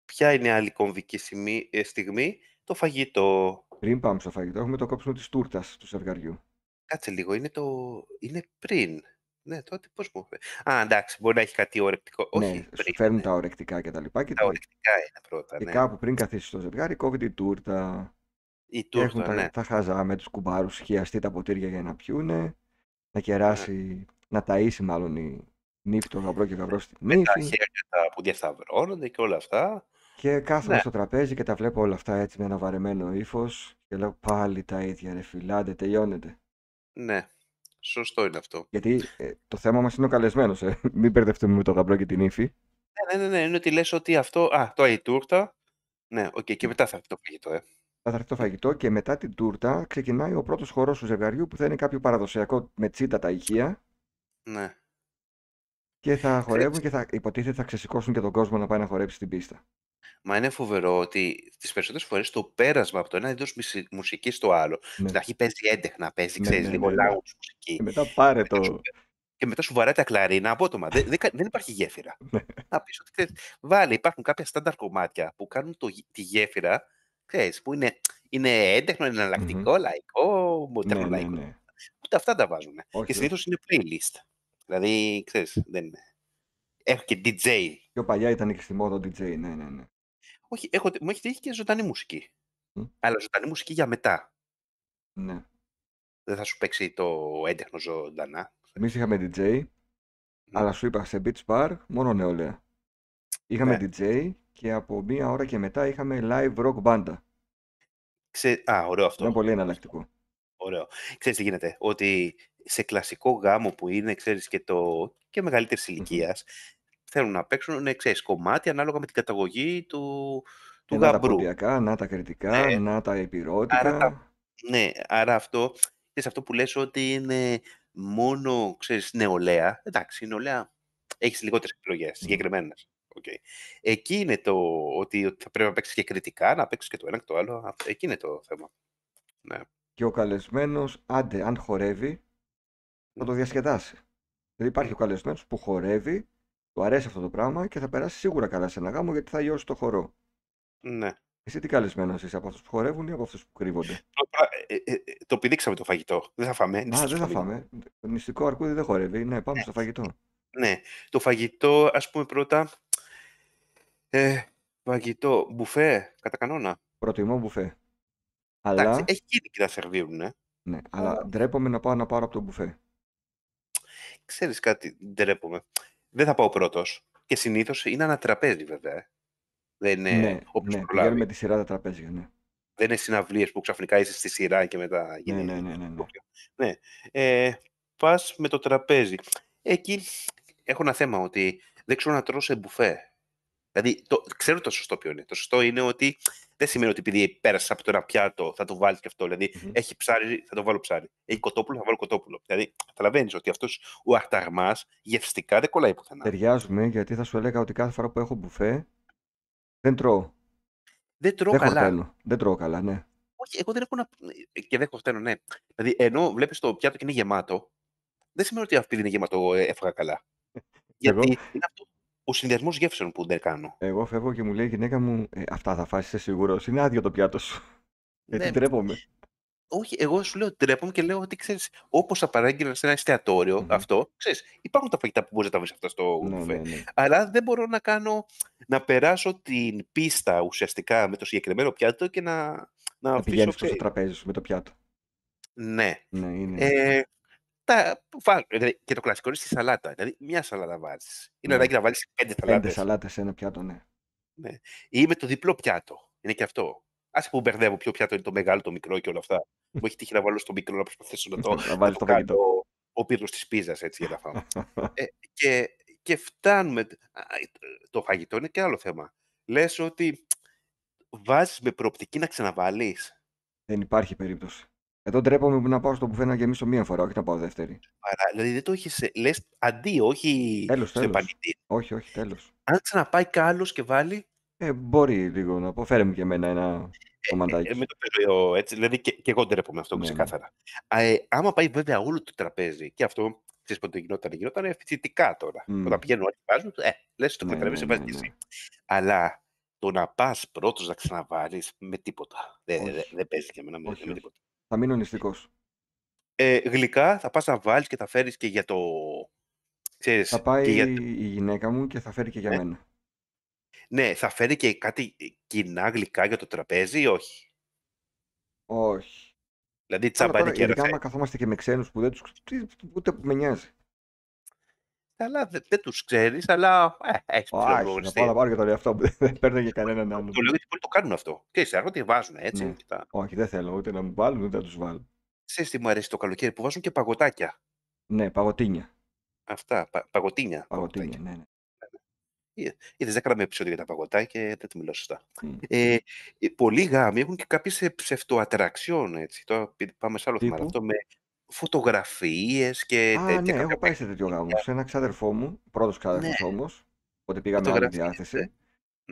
ποια είναι άλλη κομβική στιγμή, ε, στιγμή το φαγητό. Πριν πάμε στο φαγητό, έχουμε το κόψιμο της τούρτας του ζευγαριού. Κάτσε λίγο, είναι, το... είναι πριν. Ναι, τότε πώς μου έφερε. Α, εντάξει, μπορεί να έχει κάτι ορεκτικό. Ναι, Όχι, σου φέρνουν τα ορεκτικά και τα λοιπά. Και τα, ορεκτικά είναι πρώτα. Και ναι. κάπου πριν καθίσει στο ζευγάρι, κόβει την τούρτα. Η τούρτα έχουν ναι. τα, χαζά με τους κουμπάρους, χιαστεί τα ποτήρια για να πιούνε. Να ναι. κεράσει, να ταΐσει μάλλον η νύφη, το γαμπρό και γαμπρός στη νύφη. Με τα χέρια που διασταυρώνονται και όλα αυτά. Και κάθομαι ναι. στο τραπέζι και τα βλέπω όλα αυτά έτσι με ένα βαρεμένο ύφος. Και λέω πάλι τα ίδια, ρε φιλάντε, τελειώνεται. Ναι. Σωστό είναι αυτό. Γιατί ε, το θέμα μας είναι ο καλεσμένος. Ε. Μην μπερδευτούμε με το γαμπρό και την ύφη. Ναι, ναι, ναι, ναι είναι ότι λες ότι αυτό. Α, το η τούρτα. Ναι, οκ, και μετά θα έρθει το φαγητό, ε. Θα έρθει το φαγητό και μετά την τούρτα ξεκινάει ο πρώτος χορό του ζευγαριού που θα είναι κάποιο παραδοσιακό με τσίτα τα ηχεία. Ναι. Και θα χορεύουν και θα υποτίθεται θα ξεσηκώσουν και τον κόσμο να πάει να χορέψει στην πίστα. Μα είναι φοβερό ότι τις περισσότερες φορές το πέρασμα από το ένα είδος μουσική στο άλλο. Ναι. Στην αρχή παίζει έντεχνα, παίζει ναι, ξέρεις, ναι, λίγο ναι, ναι. μουσική. Και μετά πάρε το. Σου... Και μετά σου τα κλαρίνα απότομα. δεν, δεν υπάρχει γέφυρα. Ναι. Να πεις ότι ξέρεις. Βάλει, υπάρχουν κάποια στάνταρ κομμάτια που κάνουν το, τη γέφυρα. Ξέρεις, που είναι, είναι έντεχνο, εναλλακτικό, mm-hmm. λαϊκό, μοντέρνο ναι, λαϊκό. Ούτε αυτά τα βάζουμε. και συνήθω είναι playlist. Δηλαδή, ξέρεις, δεν είναι. Έχει και DJ. Πιο παλιά ήταν και στη μόδα DJ, ναι, ναι, ναι έχω, μου έχει τύχει και ζωντανή μουσική. Αλλά ζωντανή μουσική για μετά. Ναι. Δεν θα σου παίξει το έντεχνο ζωντανά. Εμείς είχαμε DJ, mm. Ναι. αλλά σου είπα σε beach bar μόνο νεολαία. Είχαμε ναι. DJ και από μία ώρα και μετά είχαμε live rock μπάντα. Ξε... Α, ωραίο αυτό. Είναι πολύ εναλλακτικό. Ωραίο. Ξέρεις τι γίνεται, ότι σε κλασικό γάμο που είναι, ξέρεις, και, το... και μεγαλύτερης θέλουν να παίξουν ναι, ξέρεις, κομμάτι ανάλογα με την καταγωγή του, του γαμπρού. Να τα να τα κριτικά, ναι. να τα επιρρότητα. ναι, άρα αυτό, ξέρεις, αυτό που λες ότι είναι μόνο ξέρεις, νεολαία. Εντάξει, η νεολαία έχεις λιγότερες επιλογέ mm. συγκεκριμένε. Okay. Εκεί είναι το ότι, θα πρέπει να παίξεις και κριτικά, να παίξεις και το ένα και το άλλο. Εκεί είναι το θέμα. Ναι. Και ο καλεσμένος, αν χορεύει, να το διασκεδάσει. Δηλαδή υπάρχει ο καλεσμένος που χορεύει του αρέσει αυτό το πράγμα και θα περάσει σίγουρα καλά σε ένα γάμο γιατί θα γιώσει το χορό. Ναι. Εσύ τι καλεσμένος είσαι, από αυτούς που χορεύουν ή από αυτούς που κρύβονται. Ε, ε, ε, το πηδήξαμε το φαγητό. Δεν θα φάμε. Α, δεν θα φάμε. Το νηστικό αρκούδι δεν χορεύει. Ναι, πάμε στο φαγητό. Ναι. Το φαγητό, ας πούμε πρώτα. Ε, φαγητό, μπουφέ, κατά κανόνα. Προτιμώ μπουφέ. Αλλά... Εντάξει, έχει γίνει και σερβίρουν, ε. Ναι, αλλά ντρέπομαι να πάω να πάρω από το μπουφέ. Ξέρεις κάτι, ντρέπομαι δεν θα πάω πρώτος. Και συνήθως είναι ένα τραπέζι, βέβαια. Ε. Δεν είναι ναι, όπως ναι, με τη σειρά τα τραπέζια, ναι. Δεν είναι συναυλίες που ξαφνικά είσαι στη σειρά και μετά ναι, γίνεται. Ναι, ναι, ναι. ναι, ναι. Ε, Πας με το τραπέζι. Εκεί έχω ένα θέμα ότι δεν ξέρω να τρώω σε μπουφέ. Δηλαδή, το, ξέρω το σωστό ποιο είναι. Το σωστό είναι ότι δεν σημαίνει ότι επειδή πέρασε από το ένα πιάτο θα το βάλεις και αυτό. Δηλαδή, έχει ψάρι, θα το βάλω ψάρι. Έχει κοτόπουλο, θα βάλω κοτόπουλο. Δηλαδή, καταλαβαίνεις ότι αυτός ο αχταγμά γευστικά δεν κολλάει πουθενά. Ταιριάζουμε, γιατί θα σου έλεγα ότι κάθε φορά που έχω μπουφέ δεν τρώω. Δεν τρώω δεν καλά. Χορταίνω. Δεν τρώω καλά, ναι. Όχι, εγώ δεν έχω να. και δεν χορταίνω, ναι. Δηλαδή, ενώ βλέπεις το πιάτο και είναι γεμάτο, δεν σημαίνει ότι αυτή είναι γεμάτο, ε, έφαγα καλά. γιατί είναι αυτό ο συνδυασμός γεύσεων που δεν κάνω. Εγώ φεύγω και μου λέει η γυναίκα μου, «Ε, αυτά θα φάσεις, είσαι σίγουρος. Είναι άδειο το πιάτο σου. Γιατί ναι. Ε, όχι, εγώ σου λέω τρέπομαι και λέω ότι ξέρεις, όπως θα παράγγειλα σε ένα αυτό, ξέρεις, υπάρχουν τα φαγητά που μπορείς να τα βρεις αυτά στο ναι, ναι, ναι, Αλλά δεν μπορώ να κάνω, να περάσω την πίστα ουσιαστικά με το συγκεκριμένο πιάτο και να. Να, να πηγαίνει στο τραπέζι σου με το πιάτο. Ναι. ναι είναι. Ε, τα Δηλαδή, και το κλασικό είναι στη σαλάτα. Δηλαδή, μια σαλάτα βάζεις. Είναι ναι. να βάλεις πέντε σαλάτε. Πέντε σαλάτες σε ένα πιάτο, ναι. ναι. Ή με το διπλό πιάτο. Είναι και αυτό. Α που μπερδεύω ποιο πιάτο είναι το μεγάλο, το μικρό και όλα αυτά. Μου έχει τύχει να βάλω στο μικρό να προσπαθήσω να το, να βάλεις το, κάνω ο πύργο της πίζας έτσι για να φάω. ε, και, και φτάνουμε. Ε, το φαγητό είναι και άλλο θέμα. Λες ότι βάζεις με προοπτική να ξαναβάλεις. Δεν υπάρχει περίπτωση. Εδώ ντρέπομαι που να πάω στο πουθενά και μισό μία φορά, όχι να πάω δεύτερη. Άρα, δηλαδή δεν το έχεις. Ε, λες αντί, όχι Τέλος, σε Όχι, όχι, τέλος. Αν ξαναπάει κάλος και βάλει. Ε, μπορεί λίγο να πω. Φέρε μου και εμένα ένα ε, ε, κομμαντάκι. Ε, ε, με το παιδί, έτσι. Δηλαδή και, και εγώ ντρέπομαι αυτό ναι, ναι. ξεκάθαρα. Ναι. Α, άμα πάει βέβαια όλο το τραπέζι και αυτό ξέρεις πότε γινόταν, γινόταν φοιτητικά τώρα. Mm. Όταν πηγαίνουν όλοι βάζουν, ε, λες το καταλαβαίνει, ναι, ναι, ναι, ναι. Αλλά το να πας πρώτος να ξαναβάλεις με τίποτα. Δεν δε, δε, παίζει και εμένα με, όχι, με τίποτα. Θα μείνω νηστικός. Ε, γλυκά θα πας να βάλεις και θα φέρεις και για το... θα πάει η γυναίκα μου και θα φέρει και για ναι. μένα. Ναι, θα φέρει και κάτι κοινά γλυκά για το τραπέζι ή όχι. Όχι. Δηλαδή τσάμπα είναι και Ειδικά άμα καθόμαστε και με ξένους που δεν τους... Ούτε που με νοιάζει αλλά δεν, δεν τους ξέρεις, αλλά ε, έχεις πληροφοριστεί. Πάω να πάρω και τα λεφτά που Δεν παίρνει κανέναν άλλο. Το λέω γιατί πολλοί το κάνουν αυτό. Και ξέρει, ότι βάζουν έτσι. Ναι. τα... Όχι, δεν θέλω ούτε να μου βάλουν ούτε να τους βάλουν. Σε τι μου αρέσει το καλοκαίρι που βάζουν και παγωτάκια. Ναι, παγωτίνια. Αυτά, πα, παγωτίνια. Παγωτίνια, ναι, ναι. Ε, Είδες, δεν κάναμε επεισόδιο για τα παγωτάκια και ε, δεν τη μιλώ σωστά. Mm. πολλοί γάμοι έχουν και κάποιες ψευτοατραξιών. πάμε σε άλλο θέμα. με Φωτογραφίες και Α, τέτοια. Ναι, έχω πάει σε τέτοιο γάμος. Σε ένα ξάδερφό μου, πρώτος ξάδερφος ναι. όμως, ότι πήγαμε άλλη διάθεση. Ε.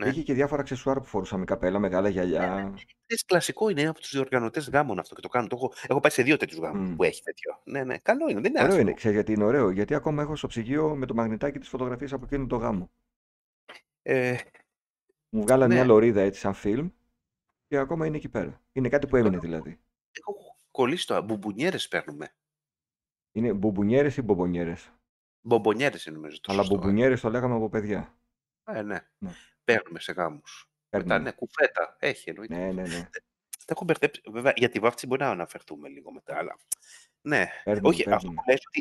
Ναι. Είχε και διάφορα αξεσουάρ που φορούσαμε καπέλα, μεγάλα γυαλιά. Ναι, ναι. κλασικό είναι από τους διοργανωτές γάμων αυτό και το κάνω. Το έχω, έχω πάει σε δύο τέτοιους γάμους mm. που έχει τέτοιο. Ναι, ναι, καλό είναι. Δεν είναι ωραίο είναι, γιατί είναι ωραίο. Γιατί ακόμα έχω στο ψυγείο με το μαγνητάκι τη φωτογραφία από εκείνο το γάμο. Ε, μου βγάλανε ναι. μια λωρίδα έτσι σαν φιλμ και ακόμα είναι εκεί πέρα. Είναι κάτι που έμεινε δηλαδή. Έχω κολλήσει τώρα. Μπουμπουνιέρε παίρνουμε. Είναι μπουμπουνιέρες ή μπομπονιέρε. Μπομπονιέρε είναι νομίζω. Το Αλλά ε. μπουμπουνιέρες το λέγαμε από παιδιά. Ε, ναι. ναι. Παίρνουμε σε γάμους. Μετά, ναι, κουφέτα. Έχει εννοείται. Ναι, ναι, ναι. Τα έχω μπερδέψει. Βέβαια, για τη βάφτιση μπορεί να αναφερθούμε λίγο μετά. Αλλά... Ναι, όχι, παίρνουμε. αυτό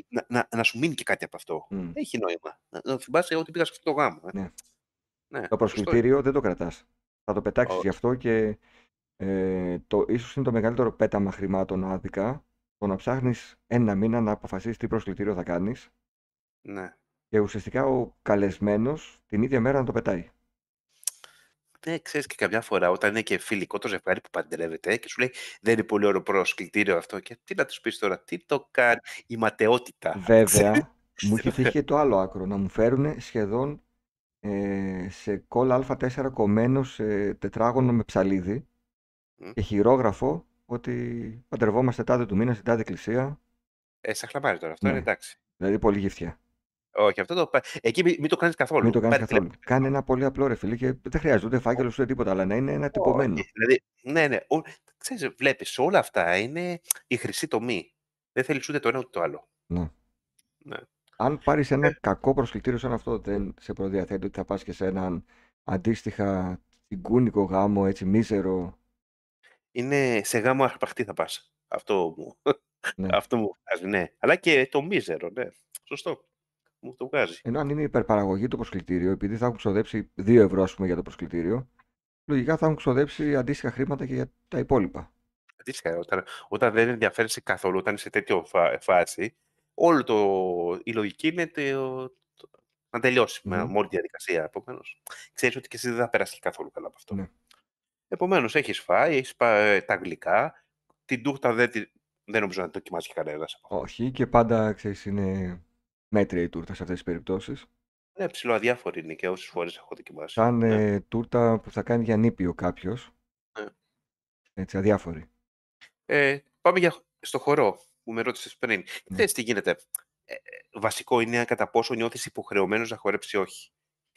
να, να, να, σου μείνει και κάτι από αυτό. Mm. Έχει νόημα. Να, να θυμάσαι ότι πήγα σε αυτό το γάμο. Ε. Ναι. Ναι, το προσκλητήριο δεν το κρατάς. Θα το πετάξεις γι' αυτό και ε, το, ίσως είναι το μεγαλύτερο πέταμα χρημάτων άδικα το να ψάχνεις ένα μήνα να αποφασίσεις τι προσκλητήριο θα κάνεις ναι. και ουσιαστικά ο καλεσμένος την ίδια μέρα να το πετάει. Ναι, ξέρεις και καμιά φορά όταν είναι και φιλικό το ζευγάρι που παντρεύεται και σου λέει Δεν είναι πολύ ωραίο προσκλητήριο αυτό. Και τι να τους πεις τώρα, τι το κάνει, η ματαιότητα. Βέβαια, μου είχε φύγει και το άλλο άκρο, να μου φέρουν σχεδόν ε, σε κόλλα Α4 κομμένο σε τετράγωνο με ψαλίδι και χειρόγραφο ότι παντρευόμαστε τάδε του μήνα στην τάδε εκκλησία. Ε, σαν τώρα, αυτό ναι. είναι εντάξει. Δηλαδή πολύ γυφτιά. Όχι, αυτό το. Εκεί μην, το κάνεις καθόλου. Μην το κάνεις καθόλου. Κάνε ένα πολύ απλό ρε φίλε και δεν χρειάζεται ούτε φάκελο ούτε τίποτα, αλλά να είναι ένα ε, τυπωμένο. Δηλαδή, ναι, ναι. Ο... Ξέρεις, βλέπεις, όλα αυτά είναι η χρυσή τομή. Δεν θέλεις ούτε το ένα ούτε το άλλο. Ναι. ναι. Αν πάρεις ένα ε. κακό προσκλητήριο σαν αυτό, δεν σε προδιαθέτει ότι θα πας και σε έναν αντίστοιχα τυγκούνικο γάμο, έτσι μίζερο, είναι σε γάμο αρπαχτή θα πας. Ναι. Αυτό μου, βγάζει, ναι. Αλλά και το μίζερο, ναι. Σωστό. Μου το βγάζει. Ενώ αν είναι υπερπαραγωγή το προσκλητήριο, επειδή θα έχουν ξοδέψει 2 ευρώ πούμε, για το προσκλητήριο, λογικά θα έχουν ξοδέψει αντίστοιχα χρήματα και για τα υπόλοιπα. Αντίστοιχα, ε, όταν, όταν δεν ενδιαφέρει καθόλου, όταν είσαι σε τέτοιο φάση, όλο το, η λογική είναι το, να τελειωσει mm με όλη τη διαδικασία. Επομένως, ξέρεις ότι και εσύ δεν θα περάσεις καθόλου καλά από αυτό. Ναι. Επομένως, έχεις φάει, έχεις ε, τα γλυκά. Την τούχτα δεν, δεν νομίζω να την δοκιμάσει κανένας. Όχι, και πάντα ξέρεις, είναι μέτρια η τούρτα σε αυτές τις περιπτώσεις. Ναι, ψηλό αδιάφορη είναι και όσες φορές έχω δοκιμάσει. Σαν ναι. Ε, τούρτα που θα κάνει για νήπιο κάποιος. Ναι. Έτσι, αδιάφορη. Ε, πάμε για, στο χορό που με ρώτησες πριν. Ναι. τι γίνεται. Ε, βασικό είναι κατά πόσο νιώθεις υποχρεωμένος να χορέψεις όχι.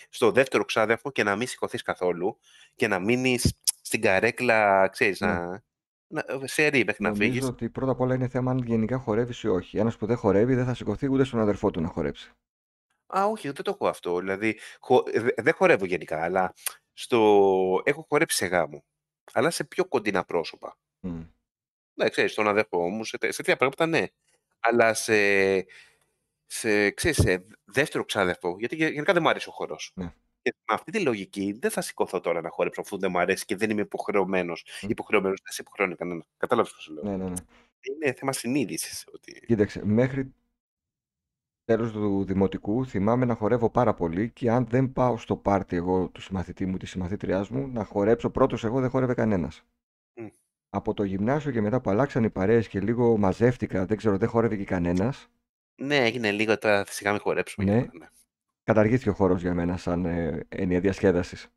Στο δεύτερο ξάδερφο και να μην σηκωθείς καθόλου και να μείνεις στην καρέκλα, ξέρεις να, ναι. ε, σε ρίχνει μέχρι να φύγεις. Νομίζω ότι πρώτα απ' όλα είναι θέμα αν γενικά χορεύεις ή όχι. Ένας που δεν χορεύει δεν θα σηκωθεί ούτε στον αδερφό του να χορέψει. Α, όχι, δεν το έχω αυτό. Δηλαδή, ε, δεν χορεύω γενικά, αλλά στο... έχω χορέψει σε γάμο. Αλλά σε πιο κοντινά πρόσωπα. Mm. Ναι, ξέρεις, στον αδερφό μου, σε, σε τέτοια πράγματα ναι. Αλλά σε, σε, σε δεύτερο ξάδερφο, γιατί γενικά δεν μου αρέσει ο χορός. Ναι. Και με αυτή τη λογική δεν θα σηκωθώ τώρα να χορέψω αφού δεν μου αρέσει και δεν είμαι υποχρεωμένος. Mm. Υποχρεωμένο δεν σε υποχρεώνει κανένα. Κατάλαβες πώς λέω. Ναι, ναι, ναι. Είναι θέμα συνείδησης. Ότι... Κοίταξε, μέχρι τέλος του δημοτικού θυμάμαι να χορεύω πάρα πολύ και αν δεν πάω στο πάρτι εγώ του συμμαθητή μου, της συμμαθήτριάς μου, να χορέψω πρώτος εγώ δεν χόρευε κανένας. Mm. Από το γυμνάσιο και μετά που αλλάξαν οι παρέες και λίγο μαζεύτηκα, δεν ξέρω, δεν χορεύει και Ναι, έγινε λίγο τώρα, φυσικά μην χορέψουμε. Ναι. ναι. Καταργήθηκε ο χώρος για μένα σαν ε, ενία διασκέδασης.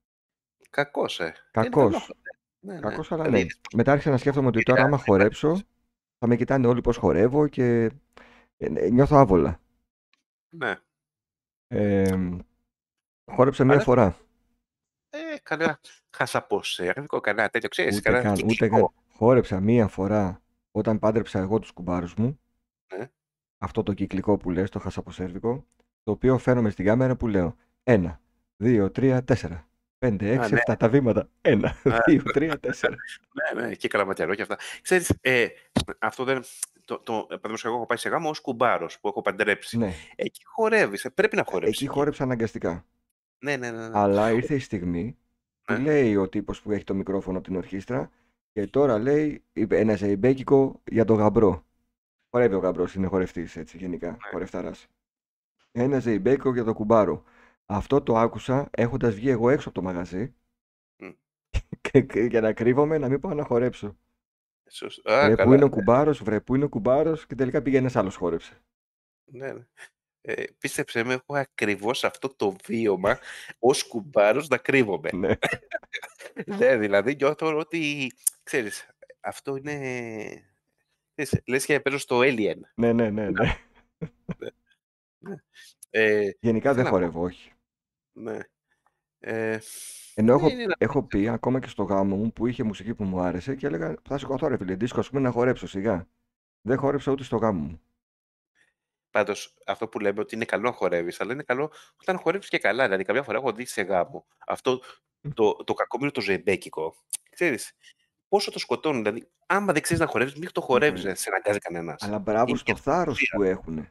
Κακός, ε. Κακός. Ναι, ναι, Κακός, αλλά δηλαδή ναι. Μετά άρχισα να σκέφτομαι ότι τώρα άμα χορέψω, θα με κοιτάνε όλοι πώς χορεύω και ε, ναι, νιώθω άβολα. Ναι. Ε, χόρεψα μία φορά. Ε, κανένα χασαποσέρβικο, ε, κανένα τέτοιο, ξέρεις, ούτε κανένα καν, ούτε Χόρεψα μία φορά όταν πάντρεψα εγώ τους κουμπάρους μου. Ναι. Αυτό το κυκλικό που λες, το χασαποσέρβικο το οποίο φαίνομαι στην κάμερα που λέω 1, 2, 3, 4. 5, 6, 7, ναι. τα βήματα. 1, 2, 3, 4. Ναι, ναι, και καλαματιαρό και αυτά. Ξέρεις, ε, αυτό δεν. Το, το, παραδείγματος, εγώ έχω πάει σε γάμο ως κουμπάρος που έχω παντρέψει. Ναι. Εκεί χορεύεις, ε, πρέπει να χορεύει. Εκεί χόρεψα αναγκαστικά. Ναι, ναι, ναι, ναι. Αλλά ήρθε η στιγμή που ναι. λέει ο τύπος που έχει το μικρόφωνο από την ορχήστρα και τώρα λέει ένα ζεϊμπέκικο για τον γαμπρό. Χορεύει ο γαμπρός, είναι χορευτής έτσι γενικά, ναι. χορευτάρα ένα ζεϊμπέκο για το κουμπάρο. Αυτό το άκουσα έχοντας βγει εγώ έξω από το μαγαζί για να κρύβομαι να μην πάω να χορέψω. βρε, που είναι ο κουμπάρος, βρε που είναι ο κουμπάρος και τελικά πήγε ένας άλλος χόρεψε. Ναι, ναι. Ε, πίστεψε με, έχω ακριβώς αυτό το βίωμα ως κουμπάρος να κρύβομαι. Ναι. ναι, δηλαδή νιώθω ότι, ξέρεις, αυτό είναι... Λες και παίζω στο Alien. Ναι, ναι, ναι. ναι. Ναι. Ε, Γενικά δεν χορεύω, όχι. Ναι. Ε, Ενώ έχω, έχω πει ακόμα και στο γάμο μου που είχε μουσική που μου άρεσε και έλεγα θα σηκωθώ ρε φίλε, δίσκο ας πούμε να χορέψω σιγά. Δεν χόρεψα ούτε στο γάμο μου. Πάντως, αυτό που λέμε ότι είναι καλό να χορεύεις, αλλά είναι καλό όταν χορεύεις και καλά. Δηλαδή, καμιά φορά έχω δει σε γάμο αυτό το, το κακόμοιρο το ζεμπέκικο. ξέρεις, πόσο το σκοτώνουν. Δηλαδή, άμα δεν ξέρεις να χορεύεις, μην το ναι, ναι. χορεύεις, mm. σε αναγκάζει κανένας. Αλλά μπράβο στο θάρρο που έχουν.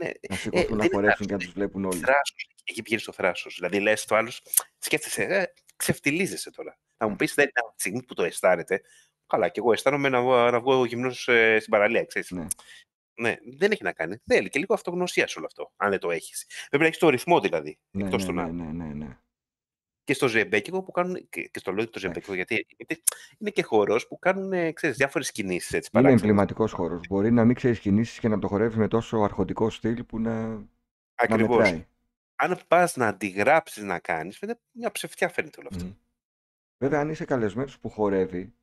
Ναι. Να ε, σηκωθούν να χορέψουν και να τους βλέπουν όλοι. Έχει Εκεί πηγαίνει στο θράσος. Δηλαδή λες το άλλος, σκέφτεσαι, ε, ξεφτυλίζεσαι τώρα. Θα μου πεις, δεν είναι από τη στιγμή που το αισθάνεται. Καλά, και εγώ αισθάνομαι να, βγω, να βγω γυμνός ε, στην παραλία, ξέρεις. Ναι. ναι. δεν έχει να κάνει. Θέλει και λίγο αυτογνωσία σε όλο αυτό, αν δεν το έχεις. Πρέπει να έχεις το ρυθμό δηλαδή. ναι, ναι ναι, ναι, ναι, ναι, ναι και στο Ζεμπέκικο που κάνουν. και στο λόγιο του ναι. Ζεμπέκικο, γιατί, γιατί είναι και χώρο που κάνουν διάφορες κινήσεις. Είναι παράξενες. εμβληματικός χώρο. Μπορεί να μην ξέρεις κινήσεις και να το χορεύεις με τόσο αρχοντικό στυλ που να. Ακριβώ. Αν πας να αντιγράψεις να κάνεις, μια ψευτιά φαίνεται όλο αυτό. Βέβαια, αν είσαι καλεσμένος που χορεύει,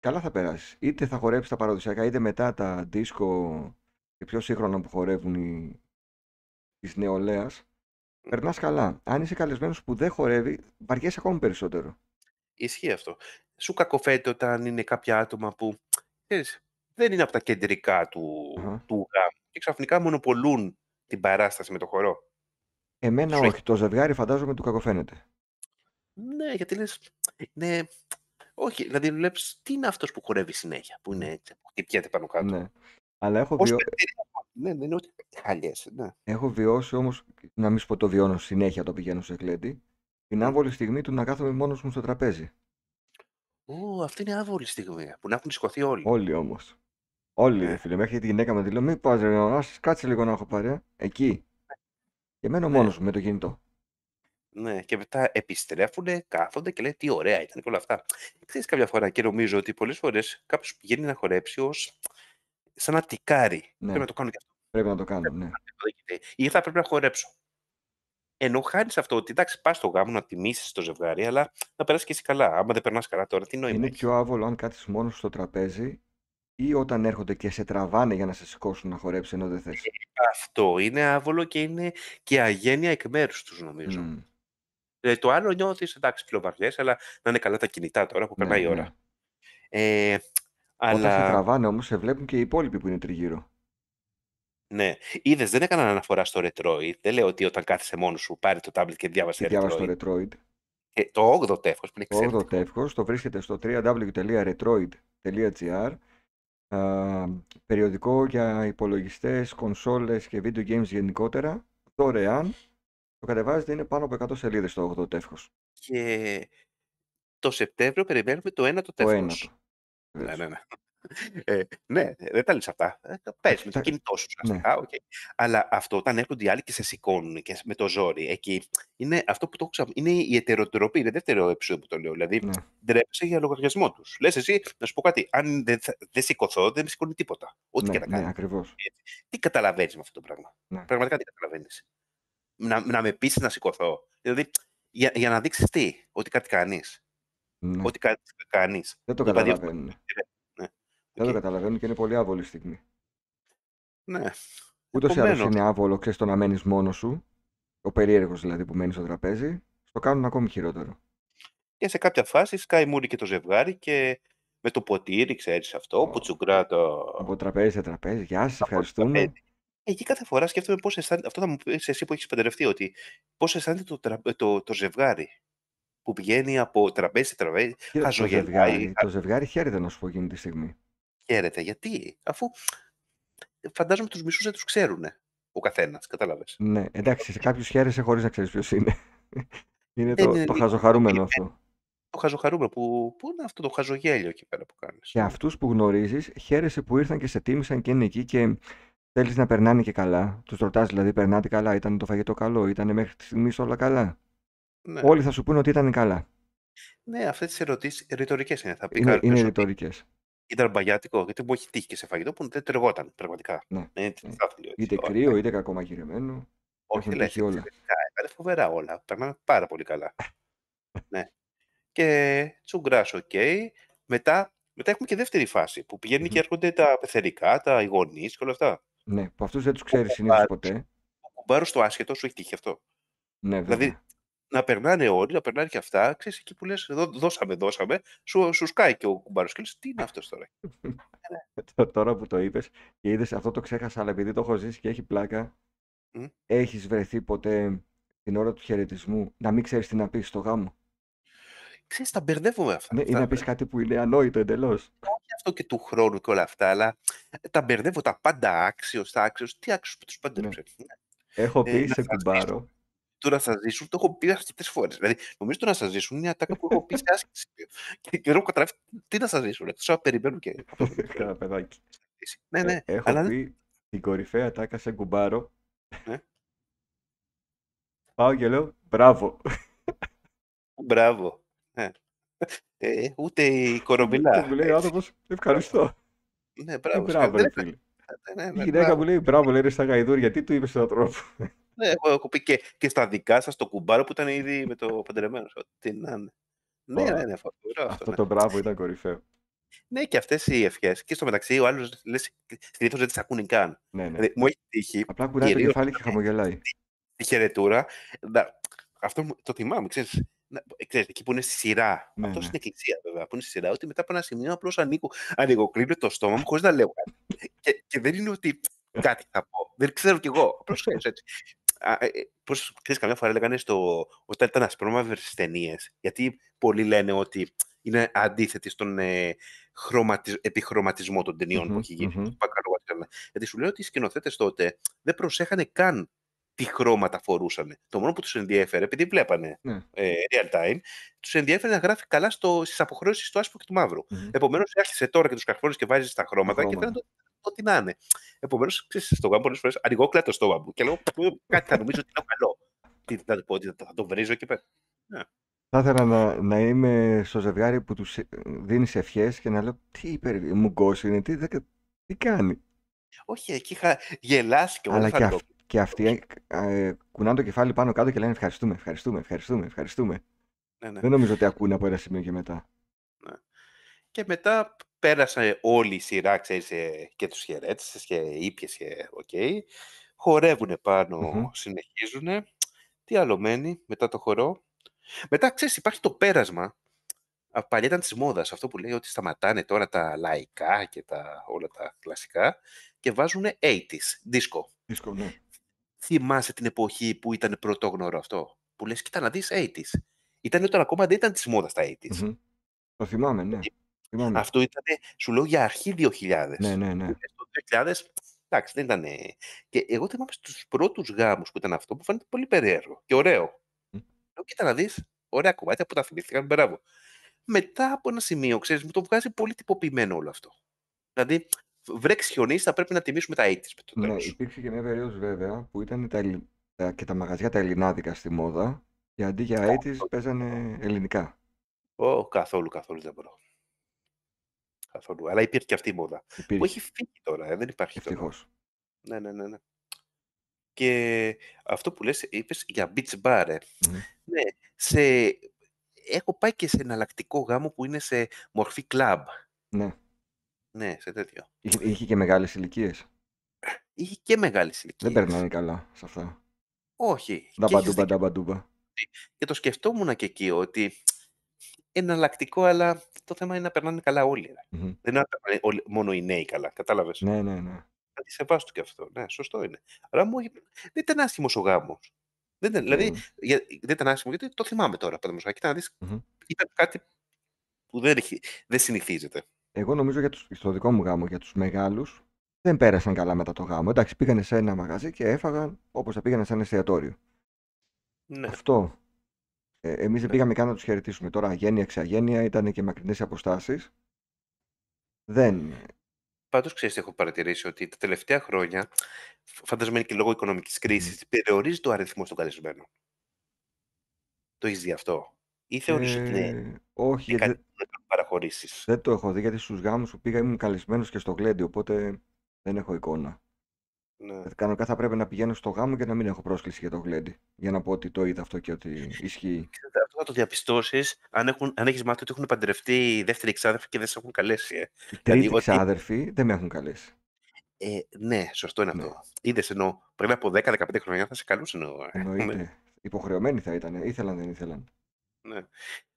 καλά θα περάσεις. Είτε θα χορέψεις τα παραδοσιακά, είτε μετά τα δίσκο και πιο σύγχρονα που χορεύουν οι... της νεολαίας περνάς καλά. Αν είσαι καλεσμένος που δεν χορεύει, βαριέσαι ακόμη περισσότερο. Ισχύει αυτό. Σου κακοφέρεται όταν είναι κάποια άτομα που ξέρεις, δεν είναι από τα κεντρικά του, uh-huh. του γάμου και ξαφνικά μονοπολούν την παράσταση με το χορό. Εμένα όχι. Το ζευγάρι φαντάζομαι του κακοφαίνεται. Ναι, γιατί λες, ναι, όχι, δηλαδή βλέπεις τι είναι αυτός που χορεύει συνέχεια, που είναι έτσι, που πιέται πάνω κάτω. Ναι. Αλλά έχω βιώ... Ναι, δεν ναι, είναι ούτε χαλιές. Ναι. Έχω βιώσει όμως, να μην σου πω το βιώνω συνέχεια το πηγαίνω σε κλέντι, την ναι. άβολη στιγμή του να κάθομαι μόνος μου στο τραπέζι. Ω, αυτή είναι η άβολη στιγμή που να έχουν σηκωθεί όλοι. Όλοι όμως. Όλοι, ε. φίλε, μέχρι τη γυναίκα με τη λέω: Μην πα, κάτσε λίγο να έχω παρέα. Εκεί. Και μένω ναι. μόνος μου με το κινητό. Ναι, και μετά επιστρέφουν, κάθονται και λέει τι ωραία ήταν και όλα αυτά. κάποια φορά και νομίζω ότι πολλές φορές κάποιος πηγαίνει να χορέψει ως σαν να τικάρει. Ναι. Πρέπει να το κάνω και αυτό. Πρέπει να το κάνω, ναι. Ή θα πρέπει να χορέψω. Ενώ χάνεις αυτό ότι εντάξει, πας στο γάμο να τιμήσεις το ζευγάρι, αλλά να περάσεις και εσύ καλά. Άμα δεν περνάς καλά τώρα, τι νόημα. Είναι πιο άβολο αν κάτσει μόνος στο τραπέζι ή όταν έρχονται και σε τραβάνε για να σε σηκώσουν να χορέψεις ενώ δεν θες. Ε, αυτό είναι άβολο και είναι και αγένεια εκ μέρους τους, νομίζω. Mm. Δηλαδή, το άλλο νιώθεις εντάξει, πλοβαριέ, αλλά να είναι καλά τα κινητά τώρα που ναι, περνάει η ναι. ώρα. Ναι. Ε, αλλά... Όταν σε τραβάνε όμως σε βλέπουν και οι υπόλοιποι που είναι τριγύρω. Ναι. Είδες, δεν έκαναν αναφορά στο Retroid. Δεν λέω ότι όταν κάθεσαι μόνος σου, πάρει το tablet και διάβασε και Retroid. το Retroid. το 8ο τεύχο είναι Το 8ο τεύχος το βρίσκεται στο www.retroid.gr. Α, περιοδικό για υπολογιστές, κονσόλες και video games γενικότερα. Δωρεάν. Το κατεβάζετε είναι πάνω από 100 σελίδες το 8ο τεύχος. Και το Σεπτέμβριο περιμένουμε το 1ο τεύχο. Το 1ο. Ναι, ναι, ναι. Ε, ναι, δεν τα λες αυτά. Ε, Πες με το κινητό σου. Ναι. Αλλά αυτό όταν έρχονται οι άλλοι και σε σηκώνουν και με το ζόρι, εκεί είναι αυτό που το έχω ξα... Είναι η ετεροτροπή, είναι δεύτερο επεισόδιο που το λέω. Δηλαδή, ναι. για λογαριασμό τους. Λες εσύ, να σου πω κάτι. Αν δεν, σηκωθώ, δεν με σηκώνει τίποτα. Ό,τι ναι, και να κάνει. Ναι, ακριβώς. Τι καταλαβαίνεις με αυτό το πράγμα. Ναι. Πραγματικά τι καταλαβαίνεις. Να, να με πείσει να σηκωθώ. Δηλαδή, για, για να δείξεις τι, ότι κάτι κάνεις ναι. ό,τι κάνει. κάνεις. Δεν το δηλαδή, καταλαβαίνουν. Ναι. Δεν okay. το καταλαβαίνουν και είναι πολύ άβολη στιγμή. Ναι. Ούτως ή άλλως είναι άβολο, ξέρεις το να μένεις μόνος σου, ο περίεργος δηλαδή που μένεις στο τραπέζι, το κάνουν ακόμη χειρότερο. Και σε κάποια φάση σκάει μούρι και το ζευγάρι και με το ποτήρι, ξέρεις αυτό, oh. που τσουγκρά το. Από τραπέζι σε τραπέζι, γεια σας, ευχαριστούμε. Εκεί κάθε φορά σκέφτομαι πώς αισθάνεται. Αυτό θα μου πεις εσύ που έχεις παντρευτεί, ότι πώς αισθάνεται το, το, το, το ζευγάρι που πηγαίνει από τραπέζι σε τραπέζι, Το ζευγάρι, το ζευγάρι χαίρεται να σου πω εκείνη τη στιγμή. Χαίρεται. Γιατί, αφού ε, φαντάζομαι τους μισούς δεν τους ξέρουν ο καθένας, κατάλαβες. Ναι, εντάξει, σε κάποιους χαίρεσαι χωρίς να ξέρεις ποιος είναι. είναι το, ε, το ε, χαζοχαρούμενο αυτό. Το χαζοχαρούμενο, που, που είναι αυτό το χαζογέλιο εκεί πέρα που κάνεις. Και αυτούς που γνωρίζεις, χαίρεσαι που ήρθαν και σε τίμησαν και είναι εκεί και θέλεις να περνάνε και καλά. Τους ρωτάς δηλαδή, περνάτε καλά, ήταν το φαγητό καλό, ήταν μέχρι τη στιγμής όλα καλά. Ναι. Όλοι θα σου πούνε ότι ήταν καλά. Ναι, αυτές τις ερωτήσεις ρητορικές είναι. Θα πει είναι, είναι ρητορικές. Ήταν μπαγιάτικο, γιατί μου έχει τύχει και σε φαγητό που δεν τρεγόταν πραγματικά. Ναι. ναι. ναι. είτε κρύο, είτε κακόμα Όχι, δεν όλα. Είναι φοβερά όλα. Περνάμε πάρα πολύ καλά. ναι. Και τσουγκράς, οκ. Okay. Μετά, μετά έχουμε και δεύτερη φάση που πηγαίνουν και έρχονται τα πεθερικά, τα γονείς και όλα αυτά. Ναι, που αυτούς δεν τους ξέρεις συνήθως ποτέ. Ο κουμπάρος το άσχετο σου έχει τύχει αυτό. Ναι, δηλαδή, βέβαια να περνάνε όλοι, να περνάνε και αυτά. Ξέρεις, εκεί που λες, εδώ, δώσαμε, δώσαμε, σου, σου σκάει και ο κουμπάρος και λες, τι είναι αυτός τώρα. τώρα που το είπες και είδες, αυτό το ξέχασα, αλλά επειδή το έχω ζήσει και έχει πλάκα, mm? έχεις βρεθεί ποτέ την ώρα του χαιρετισμού να μην ξέρεις τι να πεις στο γάμο. Ξέρεις, τα μπερδεύουμε αυτά. Ναι, αυτά, ή να πεις κάτι που είναι ανόητο εντελώς. Όχι αυτό και του χρόνου και όλα αυτά, αλλά ε, τα μπερδεύω τα πάντα άξιος, τα άξιος, τι άξιος που τους πάντα ναι. ναι. Έχω ε, πει ε, σε κουμπάρο το να σας ζήσουν το έχω πει αρκετές φορές. Δηλαδή, νομίζω το να σας ζήσουν είναι ατάκα που έχω πει σε άσκηση. και και έχω καταλάβει τι να σας ζήσουν. Εκτός αν περιμένουν και. Καλά, παιδάκι. Ναι, ε, ναι. έχω αλλά... πει την κορυφαία ατάκα σε κουμπάρο. Ναι. Πάω και λέω μπράβο. μπράβο. Ε, Ε, ούτε η κορομπιλά. Μου λέει ο ε, άνθρωπος, ευχαριστώ. Ναι, μπράβο. Ε, μπράβο, φίλε. Ναι, ναι, ναι, η γυναίκα μου λέει μπράβο, λέει στα γαϊδούρια, τι του είπες στον άνθρωπο. Ναι, έχω πει και, και στα δικά σας το κουμπάρο που ήταν ήδη με το παντρεμένο. Τι να είναι. Ναι, ναι, ναι, Αυτό ναι. το μπράβο ήταν κορυφαίο. Ναι, και αυτές οι ευχές. Και στο μεταξύ, ο άλλος λες, συνήθως δεν τις ακούνε καν. Ναι, ναι. Δηλαδή, μου έχει τύχει. Απλά κουράζει το κεφάλι και χαμογελάει. Τη χαιρετούρα. Να, αυτό το θυμάμαι, ξέρεις. εκεί που είναι στη σειρά. Ναι, αυτό ναι. στην εκκλησία, βέβαια, που είναι στη σειρά, ότι μετά από ένα σημείο απλώς ανοίγω, ανοίγω κλείνω το στόμα μου χωρίς να λέω κάτι. και, και δεν είναι ότι κάτι θα πω. Δεν ξέρω κι εγώ. Απλώς έτσι. Ε, Πώς ξέρεις, καμιά φορά λέγανε στο, όταν ήταν ασπρόμαυρες ταινίες. Γιατί πολλοί λένε ότι είναι αντίθετη στον ε, χρωματισ... επιχρωματισμό των ταινιων που έχει γίνει. Mm-hmm. Γιατί σου λέω ότι οι σκηνοθέτες τότε δεν προσέχανε καν τι χρώματα φορούσαν. Το μόνο που τους ενδιέφερε, επειδή βλέπανε ναι. ε, real time, τους ενδιέφερε να γράφει καλά στις αποχρώσεις του άσπρου και του μαύρου. Mm-hmm. Επομένως, έρχεσαι τώρα και τους καρφώνεις και βάζεις τα χρώματα και θέλει να το ό,τι να είναι. Επομένως, ξέρεις, στο γάμο πολλές φορές ανοιγώ κλάτο το στόμα μου και λέω κάτι θα νομίζω ότι είναι καλό. Τι να το πω, ότι θα το βρίζω και πέρα. Ναι. Θα ήθελα να, να είμαι στο ζευγάρι που τους ε, δίνεις ευχές και να λέω τι υπέρ, μου είναι, τι, τι κάνει. Όχι, εκεί είχα γελάσει και όλα. Αλλά και αυτό και αυτοί ε, ε, κουνάνε το κεφάλι πάνω κάτω και λένε ευχαριστούμε, ευχαριστούμε, ευχαριστούμε, ευχαριστούμε. Ναι, ναι. Δεν νομίζω ότι ακούνε από ένα σημείο και μετά. Ναι. Και μετά πέρασε όλη η σειρά, ξέρεις, ε, και τους χαιρέτησες και ήπιες και οκ. Okay. Χορεύουν πάνω, mm-hmm. συνεχίζουν. Τι άλλο μένει μετά το χορό. Μετά, ξέρεις, υπάρχει το πέρασμα. Παλιά ήταν της μόδας αυτό που λέει ότι σταματάνε τώρα τα λαϊκά και τα, όλα τα κλασικά και βάζουν 80s, δίσκο. Δίσκο, ναι θυμάσαι την εποχή που ήταν πρωτόγνωρο αυτό. Που λες, κοίτα να δεις 80's. Ήταν όταν ακόμα δεν ήταν της μόδας τα 80's. Mm-hmm. Το θυμάμαι, ναι. Ε, θυμάμαι. Αυτό ήταν, σου λέω, για αρχή 2000. Ναι, ναι, ναι. Το 2000, εντάξει, δεν ήταν... Και εγώ θυμάμαι στους πρώτους γάμους που ήταν αυτό που φαίνεται πολύ περίεργο και ωραίο. Mm. Λέω, κοίτα να δεις, ωραία κομμάτια που τα θυμήθηκαν, μπράβο. Μετά από ένα σημείο, ξέρεις, μου το βγάζει πολύ τυποποιημένο όλο αυτό. Δηλαδή, βρέξει χιονί, θα πρέπει να τιμήσουμε τα AIDS. με Ναι, υπήρξε και μια περίοδος βέβαια που ήταν τα, και τα μαγαζιά τα ελληνάδικα στη μόδα και αντί για 80 παίζανε ελληνικά. Ω, καθόλου, καθόλου δεν μπορώ. Καθόλου. Αλλά υπήρχε και αυτή η μόδα. Υπήρχε. Που έχει φύγει τώρα, ε, δεν υπάρχει Ευτυχώς. Ναι, ναι, ναι, ναι. Και αυτό που λες, είπες για beach bar, ε. Ναι, ναι σε... έχω πάει και σε εναλλακτικό γάμο που είναι σε μορφή club. Ναι. Ναι, σε τέτοιο. Είχε, είχε και μεγάλες ηλικίες. Είχε και μεγάλες ηλικίε. Δεν περνάνε καλά σε αυτά. Όχι. Νταμπαντούμπα, νταμπαντούμπα. Και το σκεφτόμουν και εκεί ότι εναλλακτικό, αλλά το θέμα είναι να περνάνε καλά Δεν είναι μόνο οι νέοι καλά. Κατάλαβες. Ναι, ναι, ναι. και αυτό. Ναι, σωστό είναι. Αλλά μου, δεν ήταν άσχημος ο γάμος. Δεν ήταν, mm. Δηλαδή, δεν ήταν άσχημο γιατί το θυμάμαι τώρα. Παραδείγματο χάρη, ήταν κάτι που δεν, έχει, δεν συνηθίζεται εγώ νομίζω για τους, στο δικό μου γάμο για τους μεγάλους. δεν πέρασαν καλά μετά το γάμο. Εντάξει, πήγανε σε ένα μαγαζί και έφαγαν όπως θα πήγανε σε ένα εστιατόριο. Ναι. Αυτό. Ε, εμείς δεν ναι. πήγαμε καν να τους χαιρετήσουμε. Τώρα αγένεια, εξαγένεια, ήταν και μακρινές αποστάσεις. Δεν. Πάντως, ξέρεις έχω παρατηρήσει ότι τα τελευταία χρόνια, φαντάζομαι και λόγω οικονομικής κρίσης, περιορίζει το αριθμό στον καλεσμένο. Το έχεις δει αυτό. Ή θεωρείς ναι, ε, ότι είναι. Όχι, δεν το έχω δει γιατί στους γάμους που πήγα ήμουν καλεσμένος και στο γλέντι, οπότε δεν έχω εικόνα. Ναι. Ε, κανονικά θα πρέπει να πηγαίνω στο γάμο και να μην έχω πρόσκληση για το γλέντι. Για να πω ότι το είδα αυτό και ότι ισχύει. Αυτό θα το διαπιστώσεις αν, αν έχεις μάθει ότι έχουν παντρευτεί οι δεύτεροι εξάδερφοι και δεν σε έχουν καλέσει. Ε. Οι δηλαδή, ότι... δεν με έχουν καλέσει. Ε, ναι, σωστό είναι αυτό. Ναι. Είδες ενώ πριν από 10-15 χρόνια θα σε καλούσαν. Ε. Εννοείται. Υποχρεωμένοι θα ήταν. Ε. Ήθελαν, δεν ήθελαν. Ναι.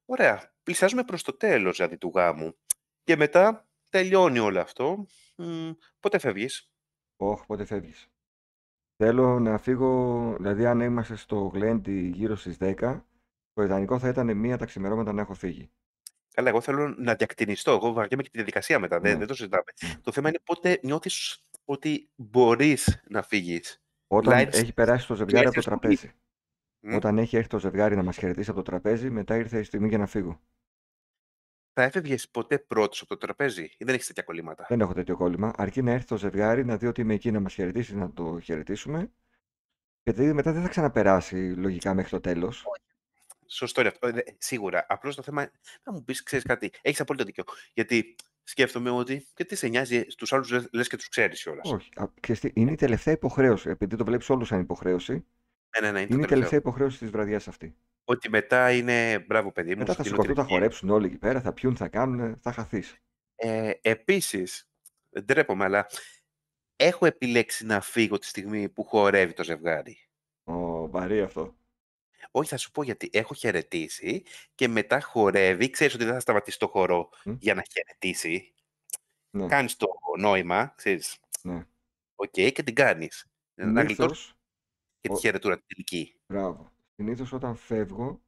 Ωραία. Πλησιάζουμε προς το τέλος δηλαδή του γάμου. Και μετά τελειώνει όλο αυτό. πότε φεύγεις. Όχι, πότε φεύγεις. Θέλω να φύγω, δηλαδή αν είμαστε στο γλέντι γύρω στις 10, το ιδανικό θα ήταν μία τα ξημερώματα να έχω φύγει. Καλά, εγώ θέλω να διακτηνιστώ. Εγώ βαριέμαι και τη διαδικασία μετά. Ναι. Δεν, το συζητάμε. Ναι. το θέμα είναι πότε νιώθεις ότι μπορείς να φύγεις. Όταν έχει περάσει το ζευγάρι από το τραπέζι. Mm. Όταν έχει έρθει το ζευγάρι να μας χαιρετήσει από το τραπέζι, μετά ήρθε η στιγμή για να φύγω. Θα έφευγες ποτέ πρώτος από το τραπέζι, ή δεν έχεις τέτοια κολλήματα. Δεν έχω τέτοιο κόλλημα. Αρκεί να έρθει το ζευγάρι, να δει ότι είμαι εκεί να μας χαιρετήσει, να το χαιρετήσουμε. Γιατί μετά δεν θα ξαναπεράσει λογικά μέχρι το τέλος. Σωστό είναι αυτό. Ε, σίγουρα. Απλώς το θέμα. Να μου πεις, ξέρεις κάτι. Έχεις απόλυτο δίκιο. Γιατί σκέφτομαι ότι και τι σε νοιάζει στους άλλους, λες και τους ξέρεις κιόλας. Όχι. Α, ξέρεις είναι η τελευταία υποχρέωση. Επειδή το βλέπεις όλους σαν υποχρέωση, ναι, ναι, ναι, είναι, είναι η τελευταία υποχρέωση της βραδιάς αυτή. Ότι μετά είναι. Μπράβο, παιδί μου. Μετά θα σηκωθούν, θα χορέψουν όλοι εκεί πέρα, θα πιούν, θα κάνουν, θα χαθείς. Ε, Επίσης, ντρέπομαι, αλλά έχω επιλέξει να φύγω τη στιγμή που χορεύει το ζευγάρι. Ω, βαρύ αυτό. Όχι, θα σου πω γιατί. Έχω χαιρετήσει και μετά χορεύει. Ξέρεις ότι δεν θα σταματήσει το χορό για να χαιρετήσει. Ναι. Κάνεις το νόημα, ξέρεις. Ναι. Οκ, okay, και την κάνεις. Να γλιτώσει και τη χαιρετούρα την τελική. Μπράβο. Συνήθως όταν φεύγω.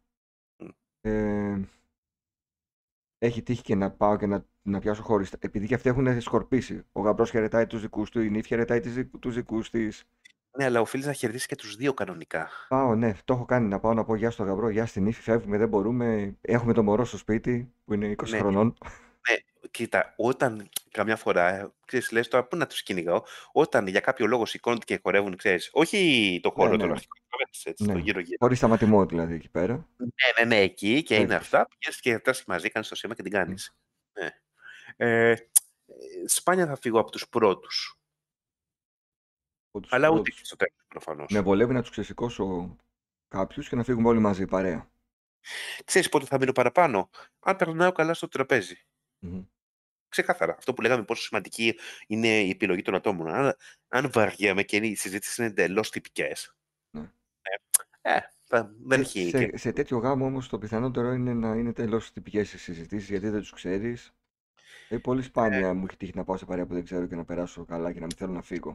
Mm. Ε, έχει τύχει και να πάω και να, να πιάσω χωριστά. Επειδή και αυτοί έχουν σκορπίσει. Ο γαμπρός χαιρετάει τους δικούς του, η νύφη χαιρετάει τους δικούς της. Ναι, αλλά οφείλεις να χαιρετήσεις και τους δύο κανονικά. Πάω, ναι, το έχω κάνει να πάω να πω γεια στο γαμπρό, γεια στην νύφη, φεύγουμε, δεν μπορούμε. Έχουμε το μωρό στο σπίτι που είναι 20 ναι. χρονών. Κοίτα, όταν καμιά φορά, ξέρεις, λες τώρα, πού να τους κυνηγάω, όταν για κάποιο λόγο σηκώνονται και χορεύουν, ξέρεις, όχι το ναι, χώρο ναι, των αρχικών, ναι. έτσι, ναι. το γύρω-γύρω. Χωρίς σταματημό δηλαδή εκεί πέρα. Ναι, ναι, ναι, εκεί και είναι αυτά, πηγαίνεις και τα μαζί, κάνεις το σήμα και την κάνεις. Ναι. ναι. Ε, σπάνια θα φύγω από τους πρώτους. Από τους Αλλά πρώτους. ούτε στο τέλος, προφανώς. Με βολεύει να τους ξεσηκώσω κάποιους και να φύγουμε όλοι μαζί, παρέα. Ξέρεις πότε θα μείνω παραπάνω, αν περνάω καλά στο τραπεζι Ξεκάθαρα. Αυτό που λέγαμε πόσο σημαντική είναι η επιλογή των ατόμων. Αν, αν βαριέμαι και οι συζήτησεις είναι εντελώς τυπικές. Ναι. Ε, ε δεν έχει. Σε, σε τέτοιο γάμο όμως το πιθανότερο είναι να είναι τελώς τυπικές οι συζητήσεις γιατί δεν τους ξέρεις. Ε, πολύ σπάνια ε. μου έχει τύχει να πάω σε παρέα που δεν ξέρω και να περάσω καλά και να μην θέλω να φύγω.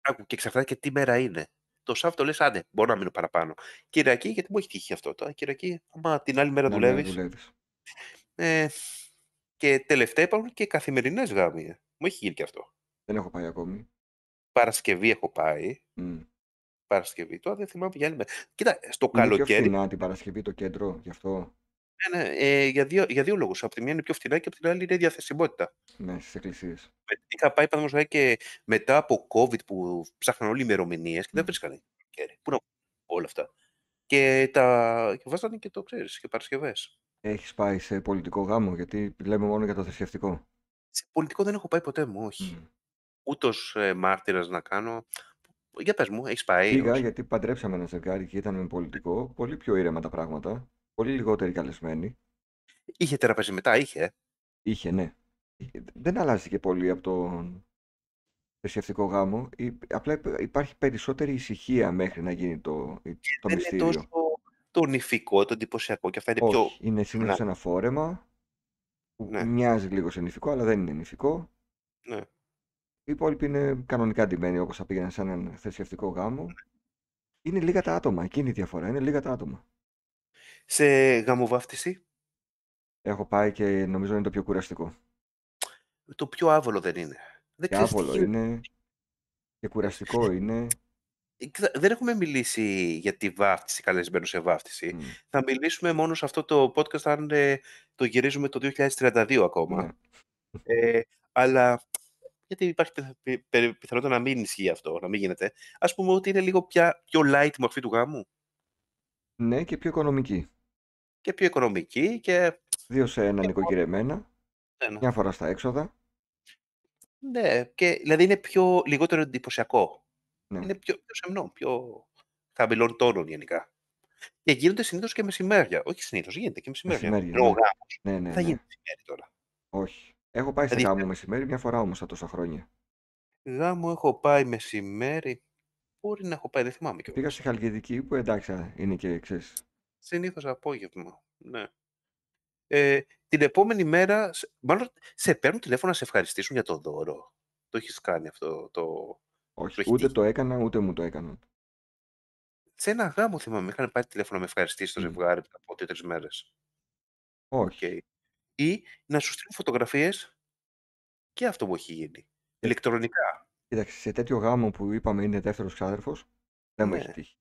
Άκου, και εξαρτάται και τι μέρα είναι. Το Σάββατο λες, άντε, μπορώ να μείνω παραπάνω. Κυριακή, γιατί μου έχει τύχει αυτό. Τώρα, Κυριακή, άμα την άλλη μέρα δουλεύει. Ε, και τελευταία υπάρχουν και καθημερινές γάμοι. Μου έχει γίνει και αυτό. Δεν έχω πάει ακόμη. Παρασκευή έχω πάει. Mm. Παρασκευή. Τώρα δεν θυμάμαι πια. Κοίτα, στο είναι καλοκαίρι. Είναι πιο φθηνά την Παρασκευή το κέντρο, γι' αυτό. Ναι, ναι, ε, για δύο, δύο λόγους. Από τη μία είναι πιο φθηνά και από την άλλη είναι η διαθεσιμότητα. Ναι, στις εκκλησίες. Είχα πάει παραδείγματος και μετά από COVID που ψάχναν όλοι οι ημερομηνίες και δεν βρίσκανε. Πού να όλα αυτά. Και τα. Και βάζανε και το ξέρεις, και Παρασκευές. Έχεις πάει σε πολιτικό γάμο, γιατί λέμε μόνο για το θρησκευτικό. Σε πολιτικό δεν έχω πάει ποτέ μου, όχι. Mm. Ούτως ε, μάρτυρας να κάνω. Για πες μου, έχεις πάει. Πήγα γιατί παντρέψαμε ένα ζευγάρι και ήταν με πολιτικό. Πολύ πιο ήρεμα τα πράγματα. Πολύ λιγότεροι καλεσμένοι. Είχε τραπέζι μετά, είχε. Είχε, ναι. Ε, δεν αλλάζει και πολύ από τον θρησκευτικό γάμο. Απλά υπάρχει περισσότερη ησυχία μέχρι να γίνει το, το μυστήριο το νηφικό, το εντυπωσιακό και αυτά είναι Όχι, πιο... είναι ένα φόρεμα που ναι. μοιάζει λίγο σε νηφικό αλλά δεν είναι νηφικό. Ναι. Οι υπόλοιποι είναι κανονικά ντυμένοι όπως θα πήγαιναν σε έναν θρησκευτικό γάμο. Ναι. Είναι λίγα τα άτομα, εκείνη η διαφορά, είναι λίγα τα άτομα. Σε γαμοβάφτιση. Έχω πάει και νομίζω είναι το πιο κουραστικό. Το πιο άβολο δεν είναι. Δεν και άβολο είναι και κουραστικό είναι. Ε, δεν έχουμε μιλήσει για τη βάφτιση, καλεσμένο σε βάφτιση. Θα μιλήσουμε μόνο σε αυτό το podcast αν ε, το γυρίζουμε το 2032 ακόμα. Ναι. Ε, αλλά γιατί υπάρχει πιθανότητα να μην ισχύει αυτό, να μην γίνεται. Ας πούμε ότι είναι λίγο πια, πιο light μορφή του γάμου. Ναι, και πιο οικονομική. Και πιο οικονομική και... Δύο σε ένα νοικοκυρεμένα, ναι, ναι. μια φορά στα έξοδα. Ναι, και δηλαδή είναι πιο λιγότερο εντυπωσιακό ναι. Είναι πιο, πιο σεμνό, πιο χαμηλών τόνων γενικά. Και γίνονται συνήθως και μεσημέρια. Όχι συνήθως, γίνεται και μεσημέρια. μεσημέρια ναι. ναι, ναι, θα ναι. γίνει μεσημέρι τώρα. Όχι. Έχω πάει δηλαδή, σε γάμο ε, μεσημέρι μια φορά όμως τα τόσα χρόνια. Γάμο έχω πάει μεσημέρι. Μπορεί να έχω πάει, δεν θυμάμαι. Και Πήγα στη Χαλκιδική που εντάξει είναι και εξή. Συνήθως απόγευμα. Ναι. Ε, την επόμενη μέρα, μάλλον σε παίρνουν τηλέφωνο να σε ευχαριστήσουν για το δώρο. Το έχεις κάνει αυτό το. Όχι, ούτε το έκανα, ούτε μου το έκαναν. Σε ένα γάμο θυμάμαι, είχαν πάρει τηλέφωνο με ευχαριστήσει το mm. ζευγάρι δύο-τρει μέρες. Όχι. Ή να σου στείλουν φωτογραφίες και αυτό που έχει γίνει. Ηλεκτρονικά. Κοίταξε, σε τέτοιο γάμο που είπαμε είναι δεύτερος ξάδερφος, δεν ναι. μου έχει ναι. τύχει.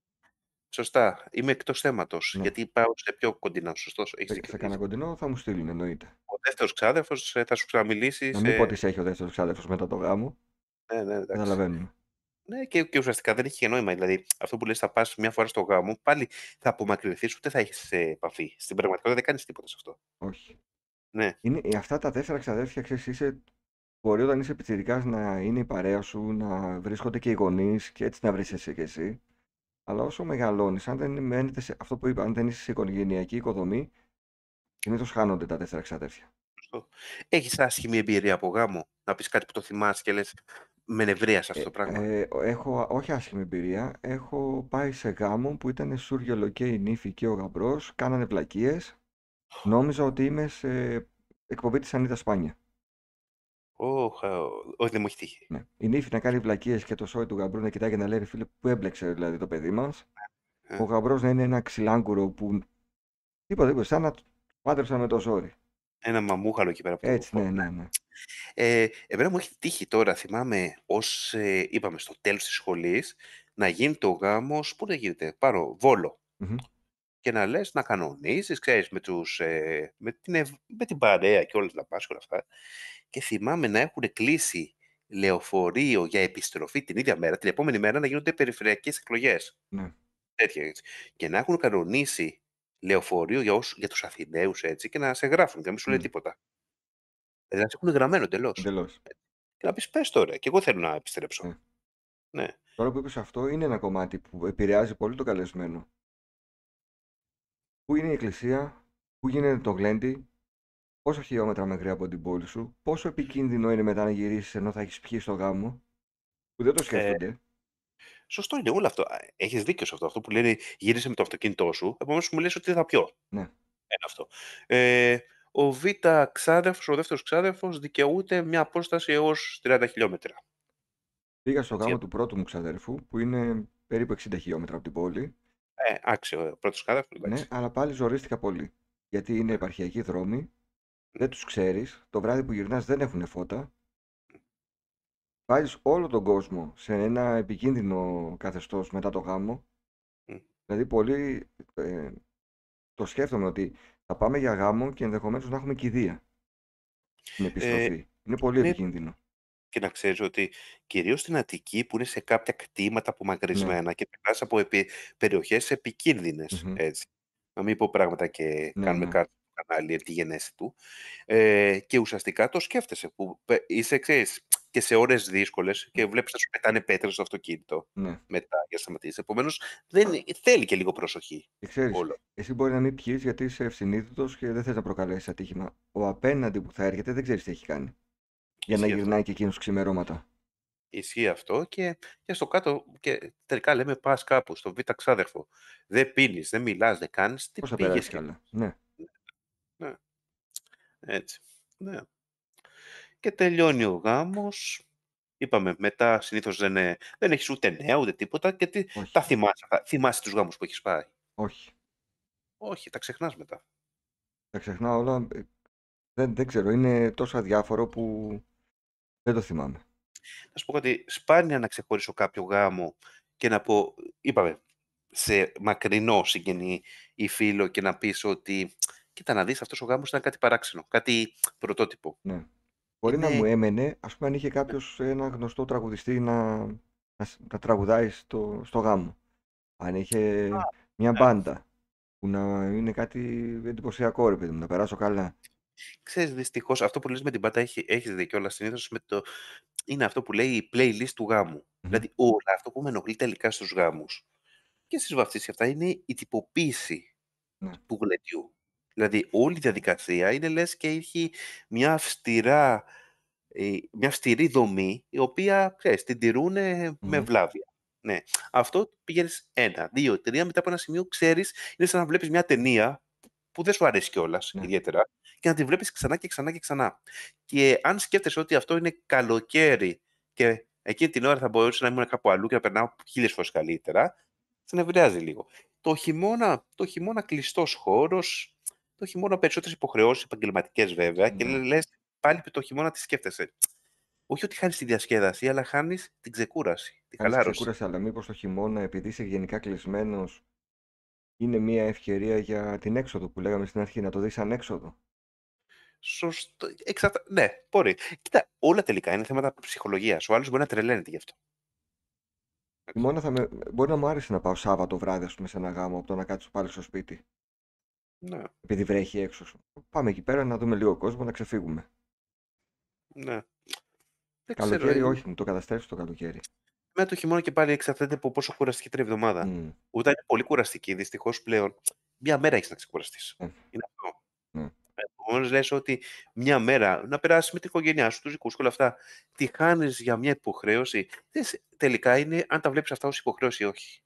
Σωστά. Είμαι εκτός θέματος. Ναι. Γιατί πάω σε πιο κοντινό. Σωστός. έχεις θα, θα κάνω κοντινό, θα μου στείλουν, εννοείται. Ο δεύτερος ξάδερφος ε, θα σου ξαναμιλήσει. Να μην σε... πω ότι έχει ο δεύτερος ξάδερφος μετά το γάμο. Ναι, ναι, εντάξει. Καταλαβαίνουμε. Ναι, και, και ουσιαστικά δεν έχει και νόημα. Δηλαδή, αυτό που λες, θα πας μια φορά στο γάμο, πάλι θα απομακρυνθείς, ούτε θα έχεις ε, επαφή. Στην πραγματικότητα δεν κάνεις τίποτα σε αυτό. Όχι. Ναι. Είναι, ε, αυτά τα τέσσερα ξαδέρφια, ξέρεις, είσαι. Μπορεί όταν είσαι πιτσιρικάς να είναι η παρέα σου, να βρίσκονται και οι γονείς και έτσι να βρεις εσύ και εσύ. Αλλά όσο μεγαλώνεις, αν δεν μένετε σε αυτό που είπα, αν δεν είσαι σε οικογενειακή οικοδομή, συνήθως χάνονται τα τέσσερα ξαδέρφια. Έχεις άσχημη εμπειρία από γάμο. Να πεις κάτι που το θυμάσαι και λες, με νευρίασε αυτό το ε, πράγμα. Ε, έχω όχι άσχημη εμπειρία. Έχω πάει σε γάμο που ήταν σούργελο και η νύφη και ο γαμπρός. Κάνανε πλακίες. Νόμιζα ότι είμαι σε εκπομπή της Ανίδα Σπάνια. Όχι, δεν μου έχει τύχει. Ναι. Η νύφη να κάνει βλακίε και το σόι του γαμπρού να κοιτάει και να λέει φίλε που έμπλεξε δηλαδή το παιδί μας. Ναι, ο ναι. γαμπρός να είναι ένα ξυλάγκουρο που. Τίποτα, τίποτα. Σαν να του πάντρεψαν με το σόρι ένα μαμούχαλο εκεί πέρα. Έτσι, ναι, ναι, ναι. Ε, εμένα μου έχει τύχει τώρα, θυμάμαι, ως ε, είπαμε στο τέλος της σχολής να γίνει το γάμος, πού να γίνεται, πάρω Βόλο. Και να λες, να κανονίζεις, ξέρεις, με, ε, με, την, με την παρέα και όλες τα πας όλα αυτά. Και θυμάμαι να έχουν κλείσει λεωφορείο για επιστροφή την ίδια μέρα, την επόμενη μέρα να γίνονται περιφερειακές εκλογές. Ναι. Mm-hmm. Και να έχουν κανονίσει λεωφορείο για, όσους, για τους Αθηναίους έτσι και να σε γράφουν και να μην σου λέει τίποτα. Δηλαδή να σε έχουν γραμμένο τελώ. Και να πεις πες τώρα, και εγώ θέλω να επιστρέψω. Ναι. ναι. Τώρα που είπες αυτό, είναι ένα κομμάτι που επηρεάζει πολύ το καλεσμένο. Πού είναι η εκκλησία, πού γίνεται το γλέντι, πόσα χιλιόμετρα μακριά από την πόλη σου, πόσο επικίνδυνο είναι μετά να γυρίσεις ενώ θα έχεις πιει στο γάμο, που δεν το ε, σκέφτονται. Σωστό είναι όλο αυτό. Έχεις δίκιο σε αυτό. Αυτό που λένε γύρισε με το αυτοκίνητό σου, επομένως μου λες ότι θα πιω. Ναι. Ένα αυτό. Ε, ο Β ξάδερφος, ο δεύτερος ξάδερφος, δικαιούται μια απόσταση έως 30 χιλιόμετρα. Πήγα στο γάμο του πρώτου μου ξαδέρφου, που είναι περίπου 60 χιλιόμετρα από την πόλη. Ε, άξιο, ε, πρώτος ξάδερφος. Ναι, αλλά πάλι ζορίστηκα πολύ. Γιατί είναι ναι. επαρχιακοί δρόμοι, δεν τους ξέρεις, το βράδυ που γυρνάς δεν έχουν φώτα, βάζεις όλο τον κόσμο σε ένα επικίνδυνο καθεστώς μετά το γάμο. Δηλαδή πολύ ε, το σκέφτομαι ότι θα πάμε για γάμο και ενδεχομένως να έχουμε κηδεία. Την ε, επιστροφή. είναι πολύ ναι. επικίνδυνο. Και να ξέρεις ότι κυρίως στην Αττική που είναι σε κάποια κτήματα απομακρυσμένα ναι. και περνάς από επι... περιοχές Να μην πω πράγματα και ναι, κάνουμε ναι. κάτι κανάλι τη γενέση του. Ε, και ουσιαστικά το σκέφτεσαι είσαι, ξέρεις, και σε ώρες δύσκολες και ναι. βλέπεις να σου πετάνε πέτρες στο αυτοκίνητο ναι. μετά για να σταματήσεις. Επομένως, θέλει και λίγο προσοχή. Και ξέρεις, όλο. Εσύ μπορεί να μην πιει γιατί είσαι ευσυνείδητος και δεν θες να προκαλέσεις ατύχημα. Ο απέναντι που θα έρχεται δεν ξέρεις τι έχει κάνει. Για να γυρνάει αυτό. και εκείνος ξημερώματα. Ισχύει αυτό και, στο κάτω και τελικά λέμε πας κάπου στο β' ξάδερφο. Δεν πίνεις, δεν μιλάς, δεν κάνεις. Τι θα περάσει ναι. ναι. Ναι. Έτσι. Ναι και τελειώνει ο γάμος. Είπαμε, μετά συνήθως δεν, ε, δεν έχεις ούτε νέα ούτε τίποτα και τι, τα θυμάσαι. θυμάσαι τους γάμους που έχεις πάει. Όχι. Όχι, τα ξεχνάς μετά. Τα ξεχνάω όλα. Ε, δεν, δεν ξέρω, είναι τόσο αδιάφορο που δεν το θυμάμαι. Να σου πω κάτι, σπάνια να ξεχωρίσω κάποιο γάμο και να πω, είπαμε, σε μακρινό συγγενή ή φίλο και να πεις ότι κοίτα να δεις, αυτός ο γάμος ήταν κάτι παράξενο, κάτι πρωτότυπο. Ναι. Μπορεί να ναι. μου έμενε, ας πούμε, αν είχε κάποιος ένα γνωστό τραγουδιστή να, να, να τραγουδάει στο, στο γάμο. Αν είχε α, μια ναι. μπάντα που να είναι κάτι εντυπωσιακό, ρε παιδί μου, να περάσω καλά. Ξέρεις, δυστυχώς αυτό που λες με την μπάντα έχει, έχεις δίκιο, αλλά συνήθως με το... είναι αυτό που λέει η playlist του γάμου. Mm-hmm. Δηλαδή, όλα αυτό που με ενοχλεί τελικά στους γάμους και στις βαφτίσεις αυτά είναι η τυποποίηση ναι. του γλεντιού. Δηλαδή όλη η διαδικασία είναι λες και έχει μια αυστηρά ε, μια αυστηρή δομή η οποία ξέρεις, την τηρούν ε, με βλάβια. Ναι. Αυτό πηγαίνεις ένα, δύο, τρία, μετά από ένα σημείο ξέρεις, είναι σαν να βλέπεις μια ταινία που δεν σου αρέσει κιόλας mm. Ναι. ιδιαίτερα και να τη βλέπεις ξανά και ξανά και ξανά. Και αν σκέφτεσαι ότι αυτό είναι καλοκαίρι και εκείνη την ώρα θα μπορούσε να ήμουν κάπου αλλού και να περνάω χίλιες φορές καλύτερα, θα νευριάζει λίγο. Το χειμώνα, το χειμώνα κλειστός χώρος, το χειμώνα περισσότερες υποχρεώσεις, επαγγελματικές βέβαια, mm. και ναι. λες πάλι το χειμώνα τη σκέφτεσαι. Όχι ότι χάνεις τη διασκέδαση, αλλά χάνεις την ξεκούραση, τη χάνεις χαλάρωση. ξεκούραση, αλλά μήπως το χειμώνα, επειδή είσαι γενικά κλεισμένος, είναι μια ευκαιρία για την έξοδο που λέγαμε στην αρχή, να το δεις σαν έξοδο. Σωστό. Εξαρτα... Ναι, μπορεί. Κοίτα, όλα τελικά είναι θέματα ψυχολογίας. Ο άλλος μπορεί να τρελαίνεται γι' αυτό. θα με... Μπορεί να μου άρεσε να πάω Σάββατο βράδυ, ας πούμε, σε ένα γάμο από το να κάτσω πάλι στο σπίτι. Ναι. Επειδή βρέχει έξω. Πάμε εκεί πέρα να δούμε λίγο κόσμο, να ξεφύγουμε. Ναι. Δεν καλοκαίρι, ξέρω, ε, όχι, μου το καταστρέφει το καλοκαίρι. Με το χειμώνα και πάλι εξαρτάται από πόσο κουραστική τρέχει η εβδομάδα. Mm. Ούτε είναι πολύ κουραστική, δυστυχώς πλέον. Μια μέρα έχεις να ξεκουραστείς. Mm. Ε. Είναι αυτό. Ναι. Επομένως, λες ότι μια μέρα να περάσεις με την οικογένειά σου, τους δικούς όλα αυτά. Τη χάνεις για μια υποχρέωση. τελικά είναι αν τα βλέπεις αυτά ως υποχρέωση ή όχι.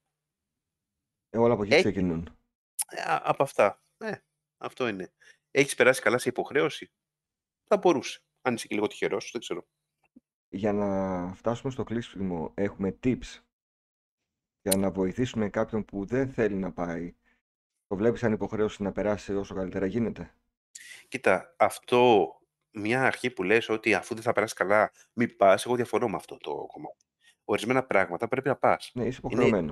Ε, όλα από εκεί ξεκινούν. από αυτά. Ναι, αυτό είναι. Έχεις περάσει καλά σε υποχρέωση. Θα μπορούσε. Αν είσαι και λίγο τυχερός, δεν ξέρω. Για να φτάσουμε στο κλείσιμο, έχουμε tips για να βοηθήσουμε κάποιον που δεν θέλει να πάει. Το βλέπεις σαν υποχρέωση να περάσει όσο καλύτερα γίνεται. Κοίτα, αυτό μια αρχή που λες ότι αφού δεν θα περάσεις καλά, μην πας. Εγώ διαφωνώ με αυτό το κομμάτι. Ορισμένα πράγματα πρέπει να πας. Ναι, είσαι υποχρεωμένο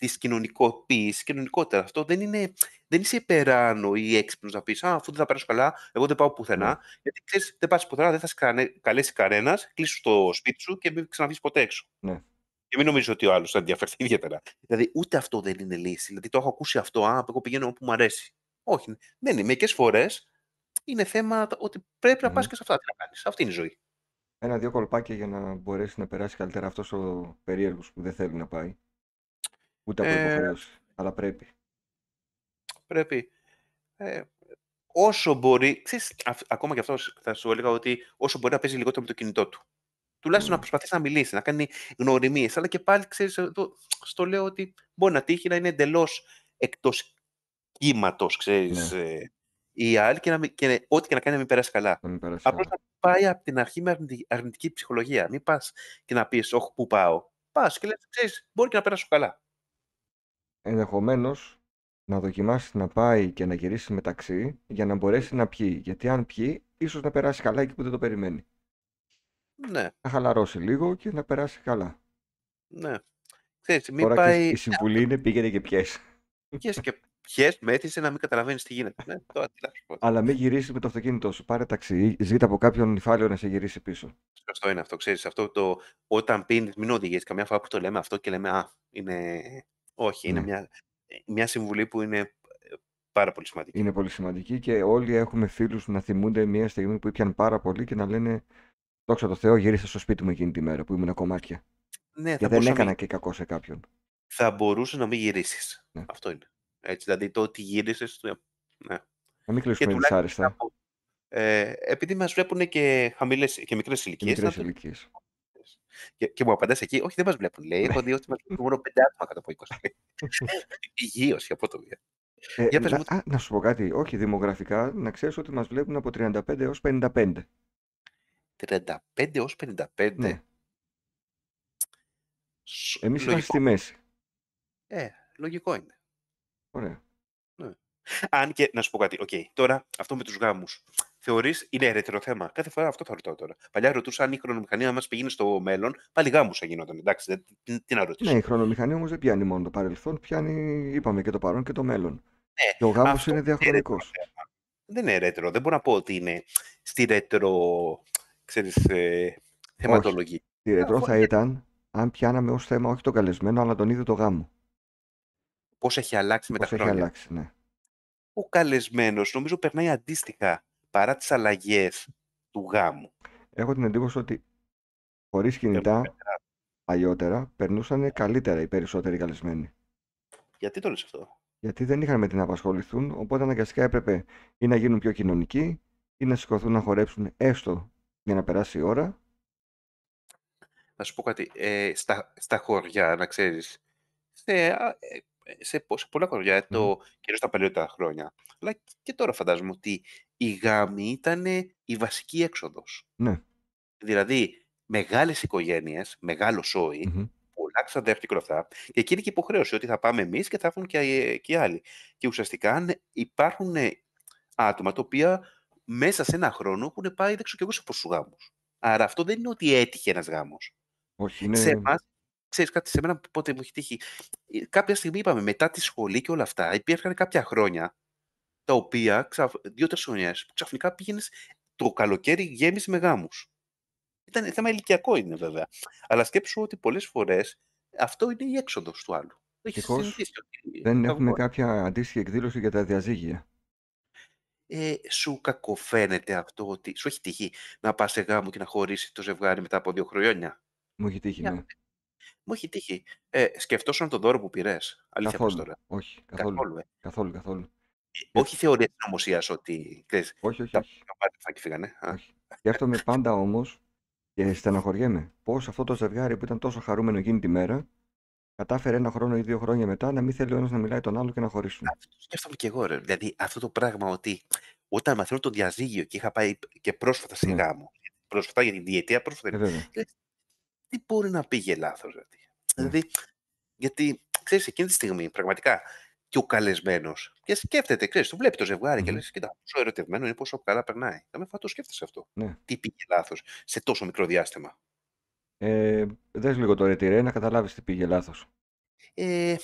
της κοινωνικοποίησης, κοινωνικότερα. Αυτό δεν είναι. Δεν είσαι υπεράνω ή έξυπνος να πεις Α, αφού δεν θα περάσω καλά, εγώ δεν πάω πουθενά. Mm. Γιατί ξέρεις, δεν πας πουθενά, δεν θα σε καλέσει κανένας, κλείσει το σπίτι σου και μην ξαναβγείς ποτέ έξω. Mm. Και μην νομίζεις ότι ο άλλος θα ενδιαφερθεί ιδιαίτερα. Δηλαδή, ούτε αυτό δεν είναι λύση. Δηλαδή, το έχω ακούσει αυτό. Α, εγώ πηγαίνω όπου μου αρέσει. Όχι, δεν είναι. Μερικές φορές είναι θέμα ότι πρέπει mm. να πας ναι. και σε αυτά. Τι να κάνεις. Αυτή είναι η ζωή. Ένα-δύο κολπάκια για να μπορέσει να περάσει καλύτερα αυτός ο περίεργος που δεν θέλει να πάει. Ούτε από ε, υποχρέωση, αλλά πρέπει. Πρέπει. Ε, όσο μπορεί, ξέρεις, ακόμα και αυτός θα σου έλεγα ότι όσο μπορεί να παίζει λιγότερο με το κινητό του. Τουλάχιστον να ναι. προσπαθείς να μιλήσεις, να κάνει γνωριμίες. Αλλά και πάλι, ξέρεις, ε, στο λέω ότι μπορεί να τύχει να είναι εντελώς εκτός κύματος ξέρεις ναι. ε, η άλλη και, ό,τι και να κάνει να μην περάσει καλά. Απλώ να πάει από την αρχή με αρνητική, ψυχολογία. Μην πας και να πεις όχι, πού πάω. Πά και λες, μπορεί και να περάσω καλά. Ενδεχομένως να δοκιμάσεις να πάει και να γυρίσεις μεταξύ για να μπορέσει να πιει. Γιατί αν πιει, ίσως να περάσει καλά εκεί που δεν το περιμένει. Ναι. Να χαλαρώσει λίγο και να περάσει καλά. Ναι. Ξέρεις, μην Τώρα πάει... η συμβουλή είναι πήγαινε και πιες. Πιες και πιες μέθησε να μην καταλαβαίνεις τι γίνεται. ναι, τώρα, τι Αλλά μην γυρίσεις με το αυτοκίνητό σου. Πάρε ταξί, ζήτα από κάποιον νυφάλιο να σε γυρίσει πίσω. Αυτό είναι αυτό, ξέρεις. Αυτό το όταν πίνεις μην οδηγείς. Καμιά φορά που το λέμε αυτό και λέμε, α, είναι όχι, είναι ναι. μια, ε, μια συμβουλή που είναι ε, πάρα πολύ σημαντική. Είναι πολύ σημαντική και όλοι έχουμε φίλους να θυμούνται μια στιγμή που ήπιαν πάρα πολύ και να λένε «Δόξα τω Θεώ, γύρισα στο σπίτι μου εκείνη τη μέρα που ήμουν κομμάτια». Ναι, και δεν έκανα και κακό σε κάποιον. Θα μπορούσε να μην γυρίσεις. Ναι. Αυτό είναι. Έτσι, δηλαδή το ότι γύρισες... Ναι. Να μην κλείσουμε δυσάρεστα. Ε, επειδή μας βλέπουν και, χαμηλές, και μικρές ηλικίες. Και, και μου απαντάς εκεί, Όχι, δεν μας βλέπουν. Λέει, ναι. Έχω δει ότι μας βλέπουν μόνο πέντε άτομα κατά από 20. Υγείωση, από το βία. να, σου πω κάτι. Όχι δημογραφικά, να ξέρεις ότι μας βλέπουν από 35 έω 55. 35 έω 55. Ναι. Εμείς είμαστε στη μέση. Ε, λογικό είναι. Ωραία. Ναι. Αν και να σου πω κάτι. Οκ, τώρα αυτό με τους γάμους θεωρείς είναι αιρετερό θέμα. Κάθε φορά αυτό θα ρωτάω τώρα. Παλιά ρωτούσα αν η χρονομηχανία μα πηγαίνει στο μέλλον, πάλι γάμουσα γινόταν. Εντάξει, τι να ρωτήσω. Ναι, η χρονομηχανία όμως δεν πιάνει μόνο το παρελθόν, πιάνει, είπαμε, και το παρόν και το μέλλον. Ναι, και ο γάμος είναι διαχρονικό. Δεν είναι ρέτρο. Δεν μπορώ να πω ότι είναι στη ρέτρο ξέρεις, ε, θεματολογία. Στη ρετρό θα ήταν αν πιάναμε ως θέμα όχι τον καλεσμένο, αλλά τον ίδιο το γάμο. Πώς έχει αλλάξει με έχει Αλλάξει, ναι. Ο καλεσμένος νομίζω περνάει αντίστοιχα παρά τις αλλαγές του γάμου. Έχω την εντύπωση ότι χωρίς κινητά παλιότερα περνούσαν ναι. καλύτερα οι περισσότεροι καλεσμένοι. Γιατί το λες αυτό? Γιατί δεν είχαν με την απασχοληθούν, οπότε αναγκαστικά έπρεπε ή να γίνουν πιο κοινωνικοί ή να σηκωθούν να χορέψουν έστω για να περάσει η ώρα. Να σου πω κάτι. Ε, στα, χωριά, να ξέρεις, σε, ε, πολλά χωριά, mm. το, κυρίως τα παλιότερα χρόνια, αλλά και τώρα φαντάζομαι ότι η γάμη ήταν η βασική έξοδος. Ναι. Δηλαδή, μεγάλες οικογένειες, μεγάλο σόι, mm-hmm. πολλά ξαδέρφη και αυτά, και εκείνη και υποχρέωση ότι θα πάμε εμείς και θα έρθουν και, και άλλοι. Και ουσιαστικά υπάρχουν άτομα τα οποία μέσα σε ένα χρόνο έχουν πάει δεν και εγώ σε πόσους γάμους. Άρα αυτό δεν είναι ότι έτυχε ένας γάμος. Όχι, ναι. Σε εμάς, ξέρεις κάτι, σε μένα πότε μου έχει τύχει. Ε, κάποια στιγμή είπαμε μετά τη σχολή και όλα αυτά, υπήρχαν κάποια χρόνια τα οποία δύο-τρει χρονιές που ξαφνικά πήγαινες το καλοκαίρι γέμισε με γάμους. Ήταν θέμα ηλικιακό είναι βέβαια. Αλλά σκέψου ότι πολλές φορές αυτό είναι η έξοδος του άλλου. δεν έχουμε κάποια αντίστοιχη εκδήλωση για τα διαζύγια. Ε, σου κακοφαίνεται αυτό ότι σου έχει τυχεί να πά σε γάμο και να χωρίσει το ζευγάρι μετά από δύο χρόνια. Μου έχει τύχει, ναι. Μου έχει τύχει. Ε, σκεφτόσουν το δώρο που πήρες. Αλήθεια τώρα. Όχι, καθόλου. Καθόλου, ε. καθόλου. καθόλου. Ε, όχι θεωρία της νομοσίας ότι. Ξέρεις, όχι, όχι. Τα πάντα φύγανε. Σκέφτομαι πάντα όμως και στεναχωριέμαι πώς αυτό το ζευγάρι που ήταν τόσο χαρούμενο εκείνη τη μέρα κατάφερε ένα χρόνο ή δύο χρόνια μετά να μην θέλει ο ένας να μιλάει τον άλλο και να χωρίσουν. Αυτό σκέφτομαι και εγώ. Ρε. Δηλαδή αυτό το πράγμα ότι όταν μαθαίνω το διαζύγιο και είχα πάει και πρόσφατα σε ναι. γάμο, πρόσφατα για την διετία, πρόσφατα. Ε, τι μπορεί να πήγε λάθος, δηλαδή. Ναι. δηλαδή. Γιατί ξέρεις, εκείνη τη στιγμή πραγματικά και ο καλεσμένος. Και σκέφτεται, ξέρεις, το βλέπει το ζευγάρι και λες: Κοιτά, πόσο ερωτευμένο είναι, πόσο καλά περνάει. Καμιά φορά το σκέφτεσαι αυτό. Ναι. Τι πήγε λάθος σε τόσο μικρό διάστημα. Ε, δες λίγο το ρετυρέ να καταλάβεις τι πήγε λάθος. Ε,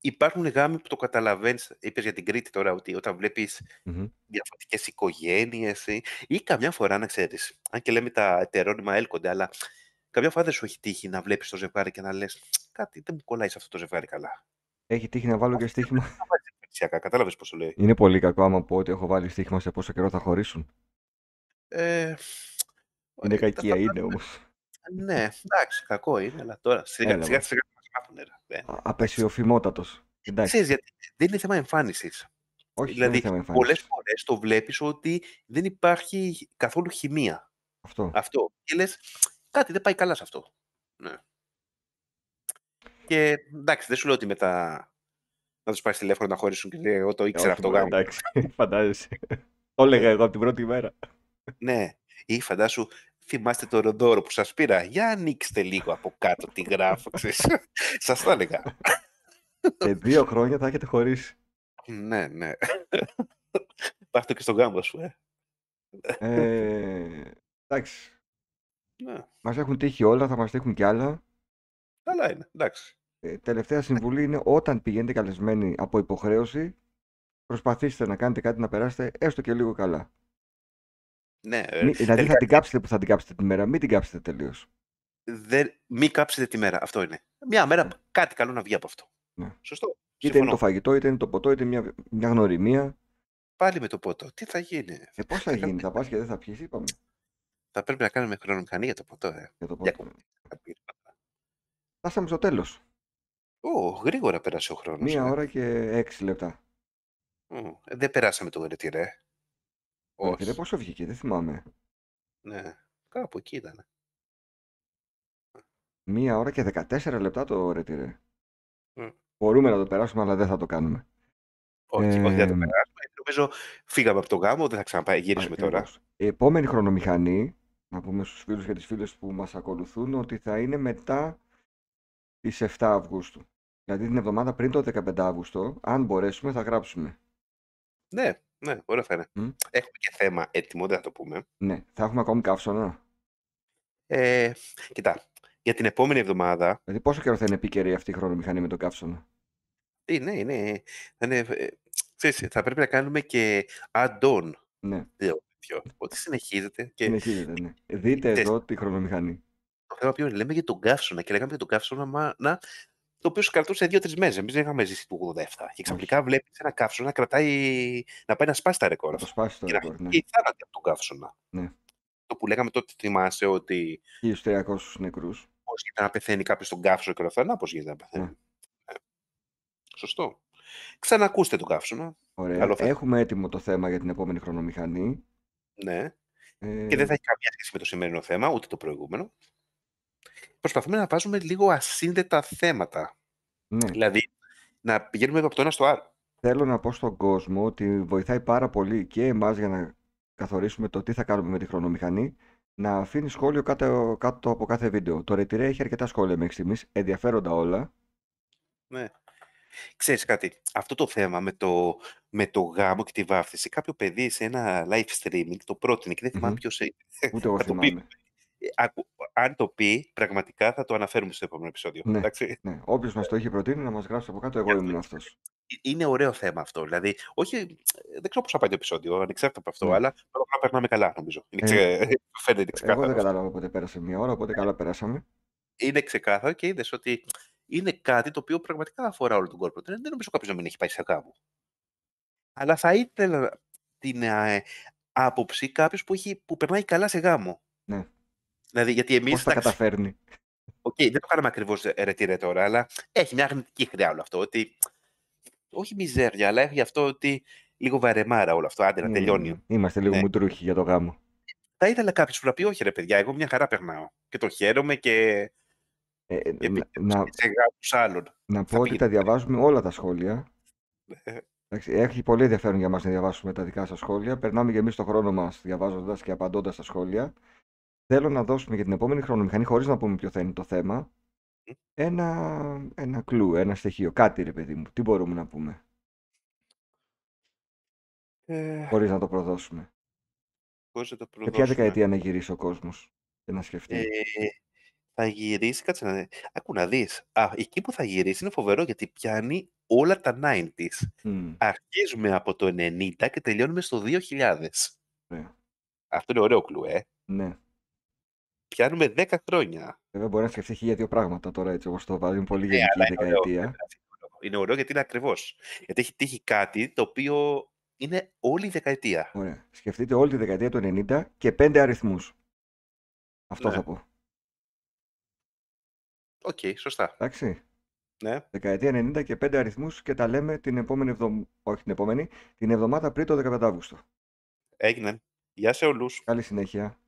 υπάρχουν γάμοι που το καταλαβαίνεις, είπες για την Κρήτη τώρα, ότι βλέπει βλέπεις mm-hmm. διαφορετικές ή, ή καμιά φορά να ξέρεις, αν και λέμε τα ετερόνυμα έλκονται, αλλά καμιά φορά δεν σου έχει τύχει να βλέπεις το ζευγάρι και να λες, κάτι δεν μου κολλάει αυτό το ζευγάρι καλά. Έχει τύχει να βάλω και στοίχημα. Κατάλαβες πώς λέει. Είναι πολύ κακό άμα πω ότι έχω βάλει στοίχημα σε πόσο καιρό θα χωρίσουν. Ε, είναι κακία, είναι όμως. Ναι, εντάξει, κακό είναι, αλλά τώρα σιγά σιγά σιγά Απεσιοφημότατο. δεν είναι θέμα εμφάνισης. Όχι, δηλαδή, πολλές φορές το βλέπεις ότι δεν υπάρχει καθόλου χημεία. Αυτό. Αυτό. Και λες, κάτι δεν πάει καλά σε αυτό. Ναι. Και εντάξει, δεν σου λέω ότι μετά να τους πάρεις τηλέφωνο να χωρίσουν και ε, εγώ το ήξερα αυτό γάμο. Εντάξει, φαντάζεσαι. το έλεγα εγώ από την πρώτη μέρα. ναι, ή φαντάσου θυμάστε το ροντόρο που σας πήρα. Για ανοίξτε λίγο από κάτω τη γράφω, Σα σας έλεγα. Σε δύο χρόνια θα έχετε χωρίσει. Ναι, ναι. Πάρτε και στον γάμο σου, ε. εντάξει. Ναι. Μας έχουν τύχει όλα, θα μας τύχουν κι άλλα. Καλά είναι, εντάξει. Ε, τελευταία συμβουλή είναι όταν πηγαίνετε καλεσμένοι από υποχρέωση, προσπαθήστε να κάνετε κάτι να περάσετε έστω και λίγο καλά. Ναι, ε, Μη, δηλαδή θα την κάψετε που θα την κάψετε τη μέρα, μην την κάψετε τελείως. Μην κάψετε τη μέρα, αυτό είναι. Μια μέρα ναι. κάτι καλό να βγει από αυτό. Ναι. Σωστό. Είτε είναι το φαγητό, είτε είναι το ποτό, είτε μια, μια γνωριμία. Πάλι με το ποτό. Τι θα γίνει. Και ε, πώς θα, γίνει, θα πας και δεν θα πιεις, είπαμε. Θα πρέπει να κάνουμε χρονομηχανή για το ποτό. Ε. Για το ποτό. στο τέλος. Ω, γρήγορα πέρασε ο χρόνος. Μία ναι. ώρα και έξι λεπτά. Ε, δεν περάσαμε το ρετυρέ. Ε. Όχι. Ρε, πόσο βγήκε, δεν θυμάμαι. Ναι, κάπου εκεί ήταν. Μία ώρα και 14 λεπτά το ρετυρέ. Μπορούμε να το περάσουμε, αλλά δεν θα το κάνουμε. Όχι, όχι, δεν θα το περάσουμε. Νομίζω φύγαμε από το γάμο, δεν θα ξαναπάει. Γυρίσουμε τώρα. Η επόμενη χρονομηχανή, να πούμε στους φίλους και τις φίλες που μας ακολουθούν, ότι θα είναι μετά τις 7 Αυγούστου. Δηλαδή την εβδομάδα πριν το 15 Αυγούστου, αν μπορέσουμε, θα γράψουμε. Ναι, ναι, ωραία θα είναι. Έχουμε και θέμα έτοιμο, δεν θα το πούμε. Ναι, θα έχουμε ακόμη καύσωνα. Ε, κοιτά, για την επόμενη εβδομάδα. Δηλαδή, πόσο καιρό θα είναι επίκαιρη αυτή η χρονομηχανή με τον καύσωνα. Ε, ναι, ναι. Θα, ε, ξέρεις, θα πρέπει να κάνουμε και add-on. Ναι. Ότι συνεχίζεται. Και... Συνεχίζεται, ναι. Δείτε εδώ τη χρονομηχανή. Το θέμα που λέμε για τον καύσωνα και λέγαμε για τον καύσωνα μα, να, το οποίο σου κρατούσε δύο-τρει μέρες. Εμείς δεν είχαμε ζήσει του 87. Και ξαφνικά βλέπεις ένα καύσωνα να κρατάει να πάει να σπάσει τα ρεκόρ. Να σπάσει τα ρεκόρ. Και η από τον καύσωνα. Ναι. Το που λέγαμε τότε, θυμάσαι ότι. 300 νεκρούς. Πώς ήταν να πεθαίνει κάποιος στον καύσωνα και ολοθένα, πώς γίνεται να πεθαίνει. Ναι. ναι. σωστό. Ξανακούστε τον καύσωνα. Ωραία. Έχουμε έτοιμο το θέμα για την επόμενη χρονομηχανή. Ναι. Ε... Και δεν θα έχει καμία σχέση με το σημερινό θέμα, ούτε το προηγούμενο προσπαθούμε να βάζουμε λίγο ασύνδετα θέματα. Ναι. Δηλαδή, να πηγαίνουμε από το ένα στο άλλο. Θέλω να πω στον κόσμο ότι βοηθάει πάρα πολύ και εμάς για να καθορίσουμε το τι θα κάνουμε με τη χρονομηχανή, να αφήνει σχόλιο κάτω, κάτω από κάθε βίντεο. Το Retire έχει αρκετά σχόλια μέχρι στιγμής, ενδιαφέροντα όλα. Ναι. Ξέρεις κάτι, αυτό το θέμα με το, με το γάμο και τη βάφτιση, κάποιο παιδί σε ένα live streaming το πρότεινε και δεν θυμάμαι mm-hmm. ποιος Ούτε εγώ θυμάμαι αν το πει, πραγματικά θα το αναφέρουμε στο επόμενο επεισόδιο. Ναι, ναι. Όποιος μας το έχει προτείνει να μας γράψει από κάτω, εγώ ήμουν αυτό. Ε, είναι ωραίο θέμα αυτό. Δηλαδή, όχι, δεν ξέρω πώ θα πάει το επεισόδιο, ανεξάρτητα από αυτό, ναι. αλλά πρέπει να περνάμε καλά, νομίζω. Είναι ε, ξε... ε, φαίνεται ξεκάθαρο. Εγώ δεν κατάλαβα πότε πέρασε μία ώρα, οπότε καλά περάσαμε. Είναι ξεκάθαρο και είδες ότι είναι κάτι το οποίο πραγματικά αφορά όλο τον κόρπο. Δεν νομίζω κάποιος να μην έχει πάει σε κάπου. Αλλά θα ήθελα την ε, άποψη κάποιο που, που περνάει καλά σε γάμο. Ναι. Δηλαδή, γιατί εμείς. Πώς τα καταφέρνει. Οκ, δεν το κάναμε ακριβώς ε, ρετήρε τώρα, αλλά έχει μια αρνητική χρειά όλο αυτό. Ότι... Όχι μιζέρια, αλλά έχει αυτό ότι λίγο βαρεμάρα όλο αυτό. Άντε να ναι, τελειώνει. Ναι, ναι, είμαστε λίγο ναι. μουτρούχοι για το γάμο. Θα ήθελα κάποιος που να πει: Όχι, ρε παιδιά, εγώ μια χαρά περνάω. Και το χαίρομαι και. Ε, ε να, πω ότι τα διαβάζουμε όλα τα σχόλια. Ε, έχει πολύ ενδιαφέρον για μας να διαβάσουμε τα δικά σας σχόλια. Περνάμε και εμείς το χρόνο μας διαβάζοντας και απαντώντας τα σχόλια θέλω να δώσουμε για την επόμενη χρονομηχανή, χωρίς να πούμε ποιο θα είναι το θέμα, ένα, ένα κλου, ένα στοιχείο, κάτι ρε παιδί μου. Τι μπορούμε να πούμε. Ε... Χωρίς να το προδώσουμε. Χωρίς να το προδώσουμε. ποια δεκαετία να γυρίσει ο κόσμος και να σκεφτεί. Ε, θα γυρίσει, κάτσε να δει. Ακού να δεις. εκεί που θα γυρίσει είναι φοβερό γιατί πιάνει όλα τα 90s. Αρχίζουμε από το 90 και τελειώνουμε στο 2000. Αυτό είναι ωραίο κλου, ε. Ναι πιάνουμε 10 χρόνια. Βέβαια μπορεί να σκεφτεί χίλια δύο πράγματα τώρα έτσι όπως το βάζει, πολύ ε, γενική δεκαετία. Είναι ωραίο γιατί είναι ακριβώς. Γιατί έχει τύχει κάτι το οποίο είναι όλη η δεκαετία. Ωραία. Σκεφτείτε όλη τη δεκαετία του 90 και πέντε αριθμούς. Αυτό ναι. θα πω. Οκ, okay, σωστά. Εντάξει. Ναι. Δεκαετία 90 και πέντε αριθμούς και τα λέμε την επόμενη εβδομάδα, όχι την επόμενη, την εβδομάδα πριν το 15 Αύγουστο. Έγινε. Γεια σε όλους. Καλή συνέχεια.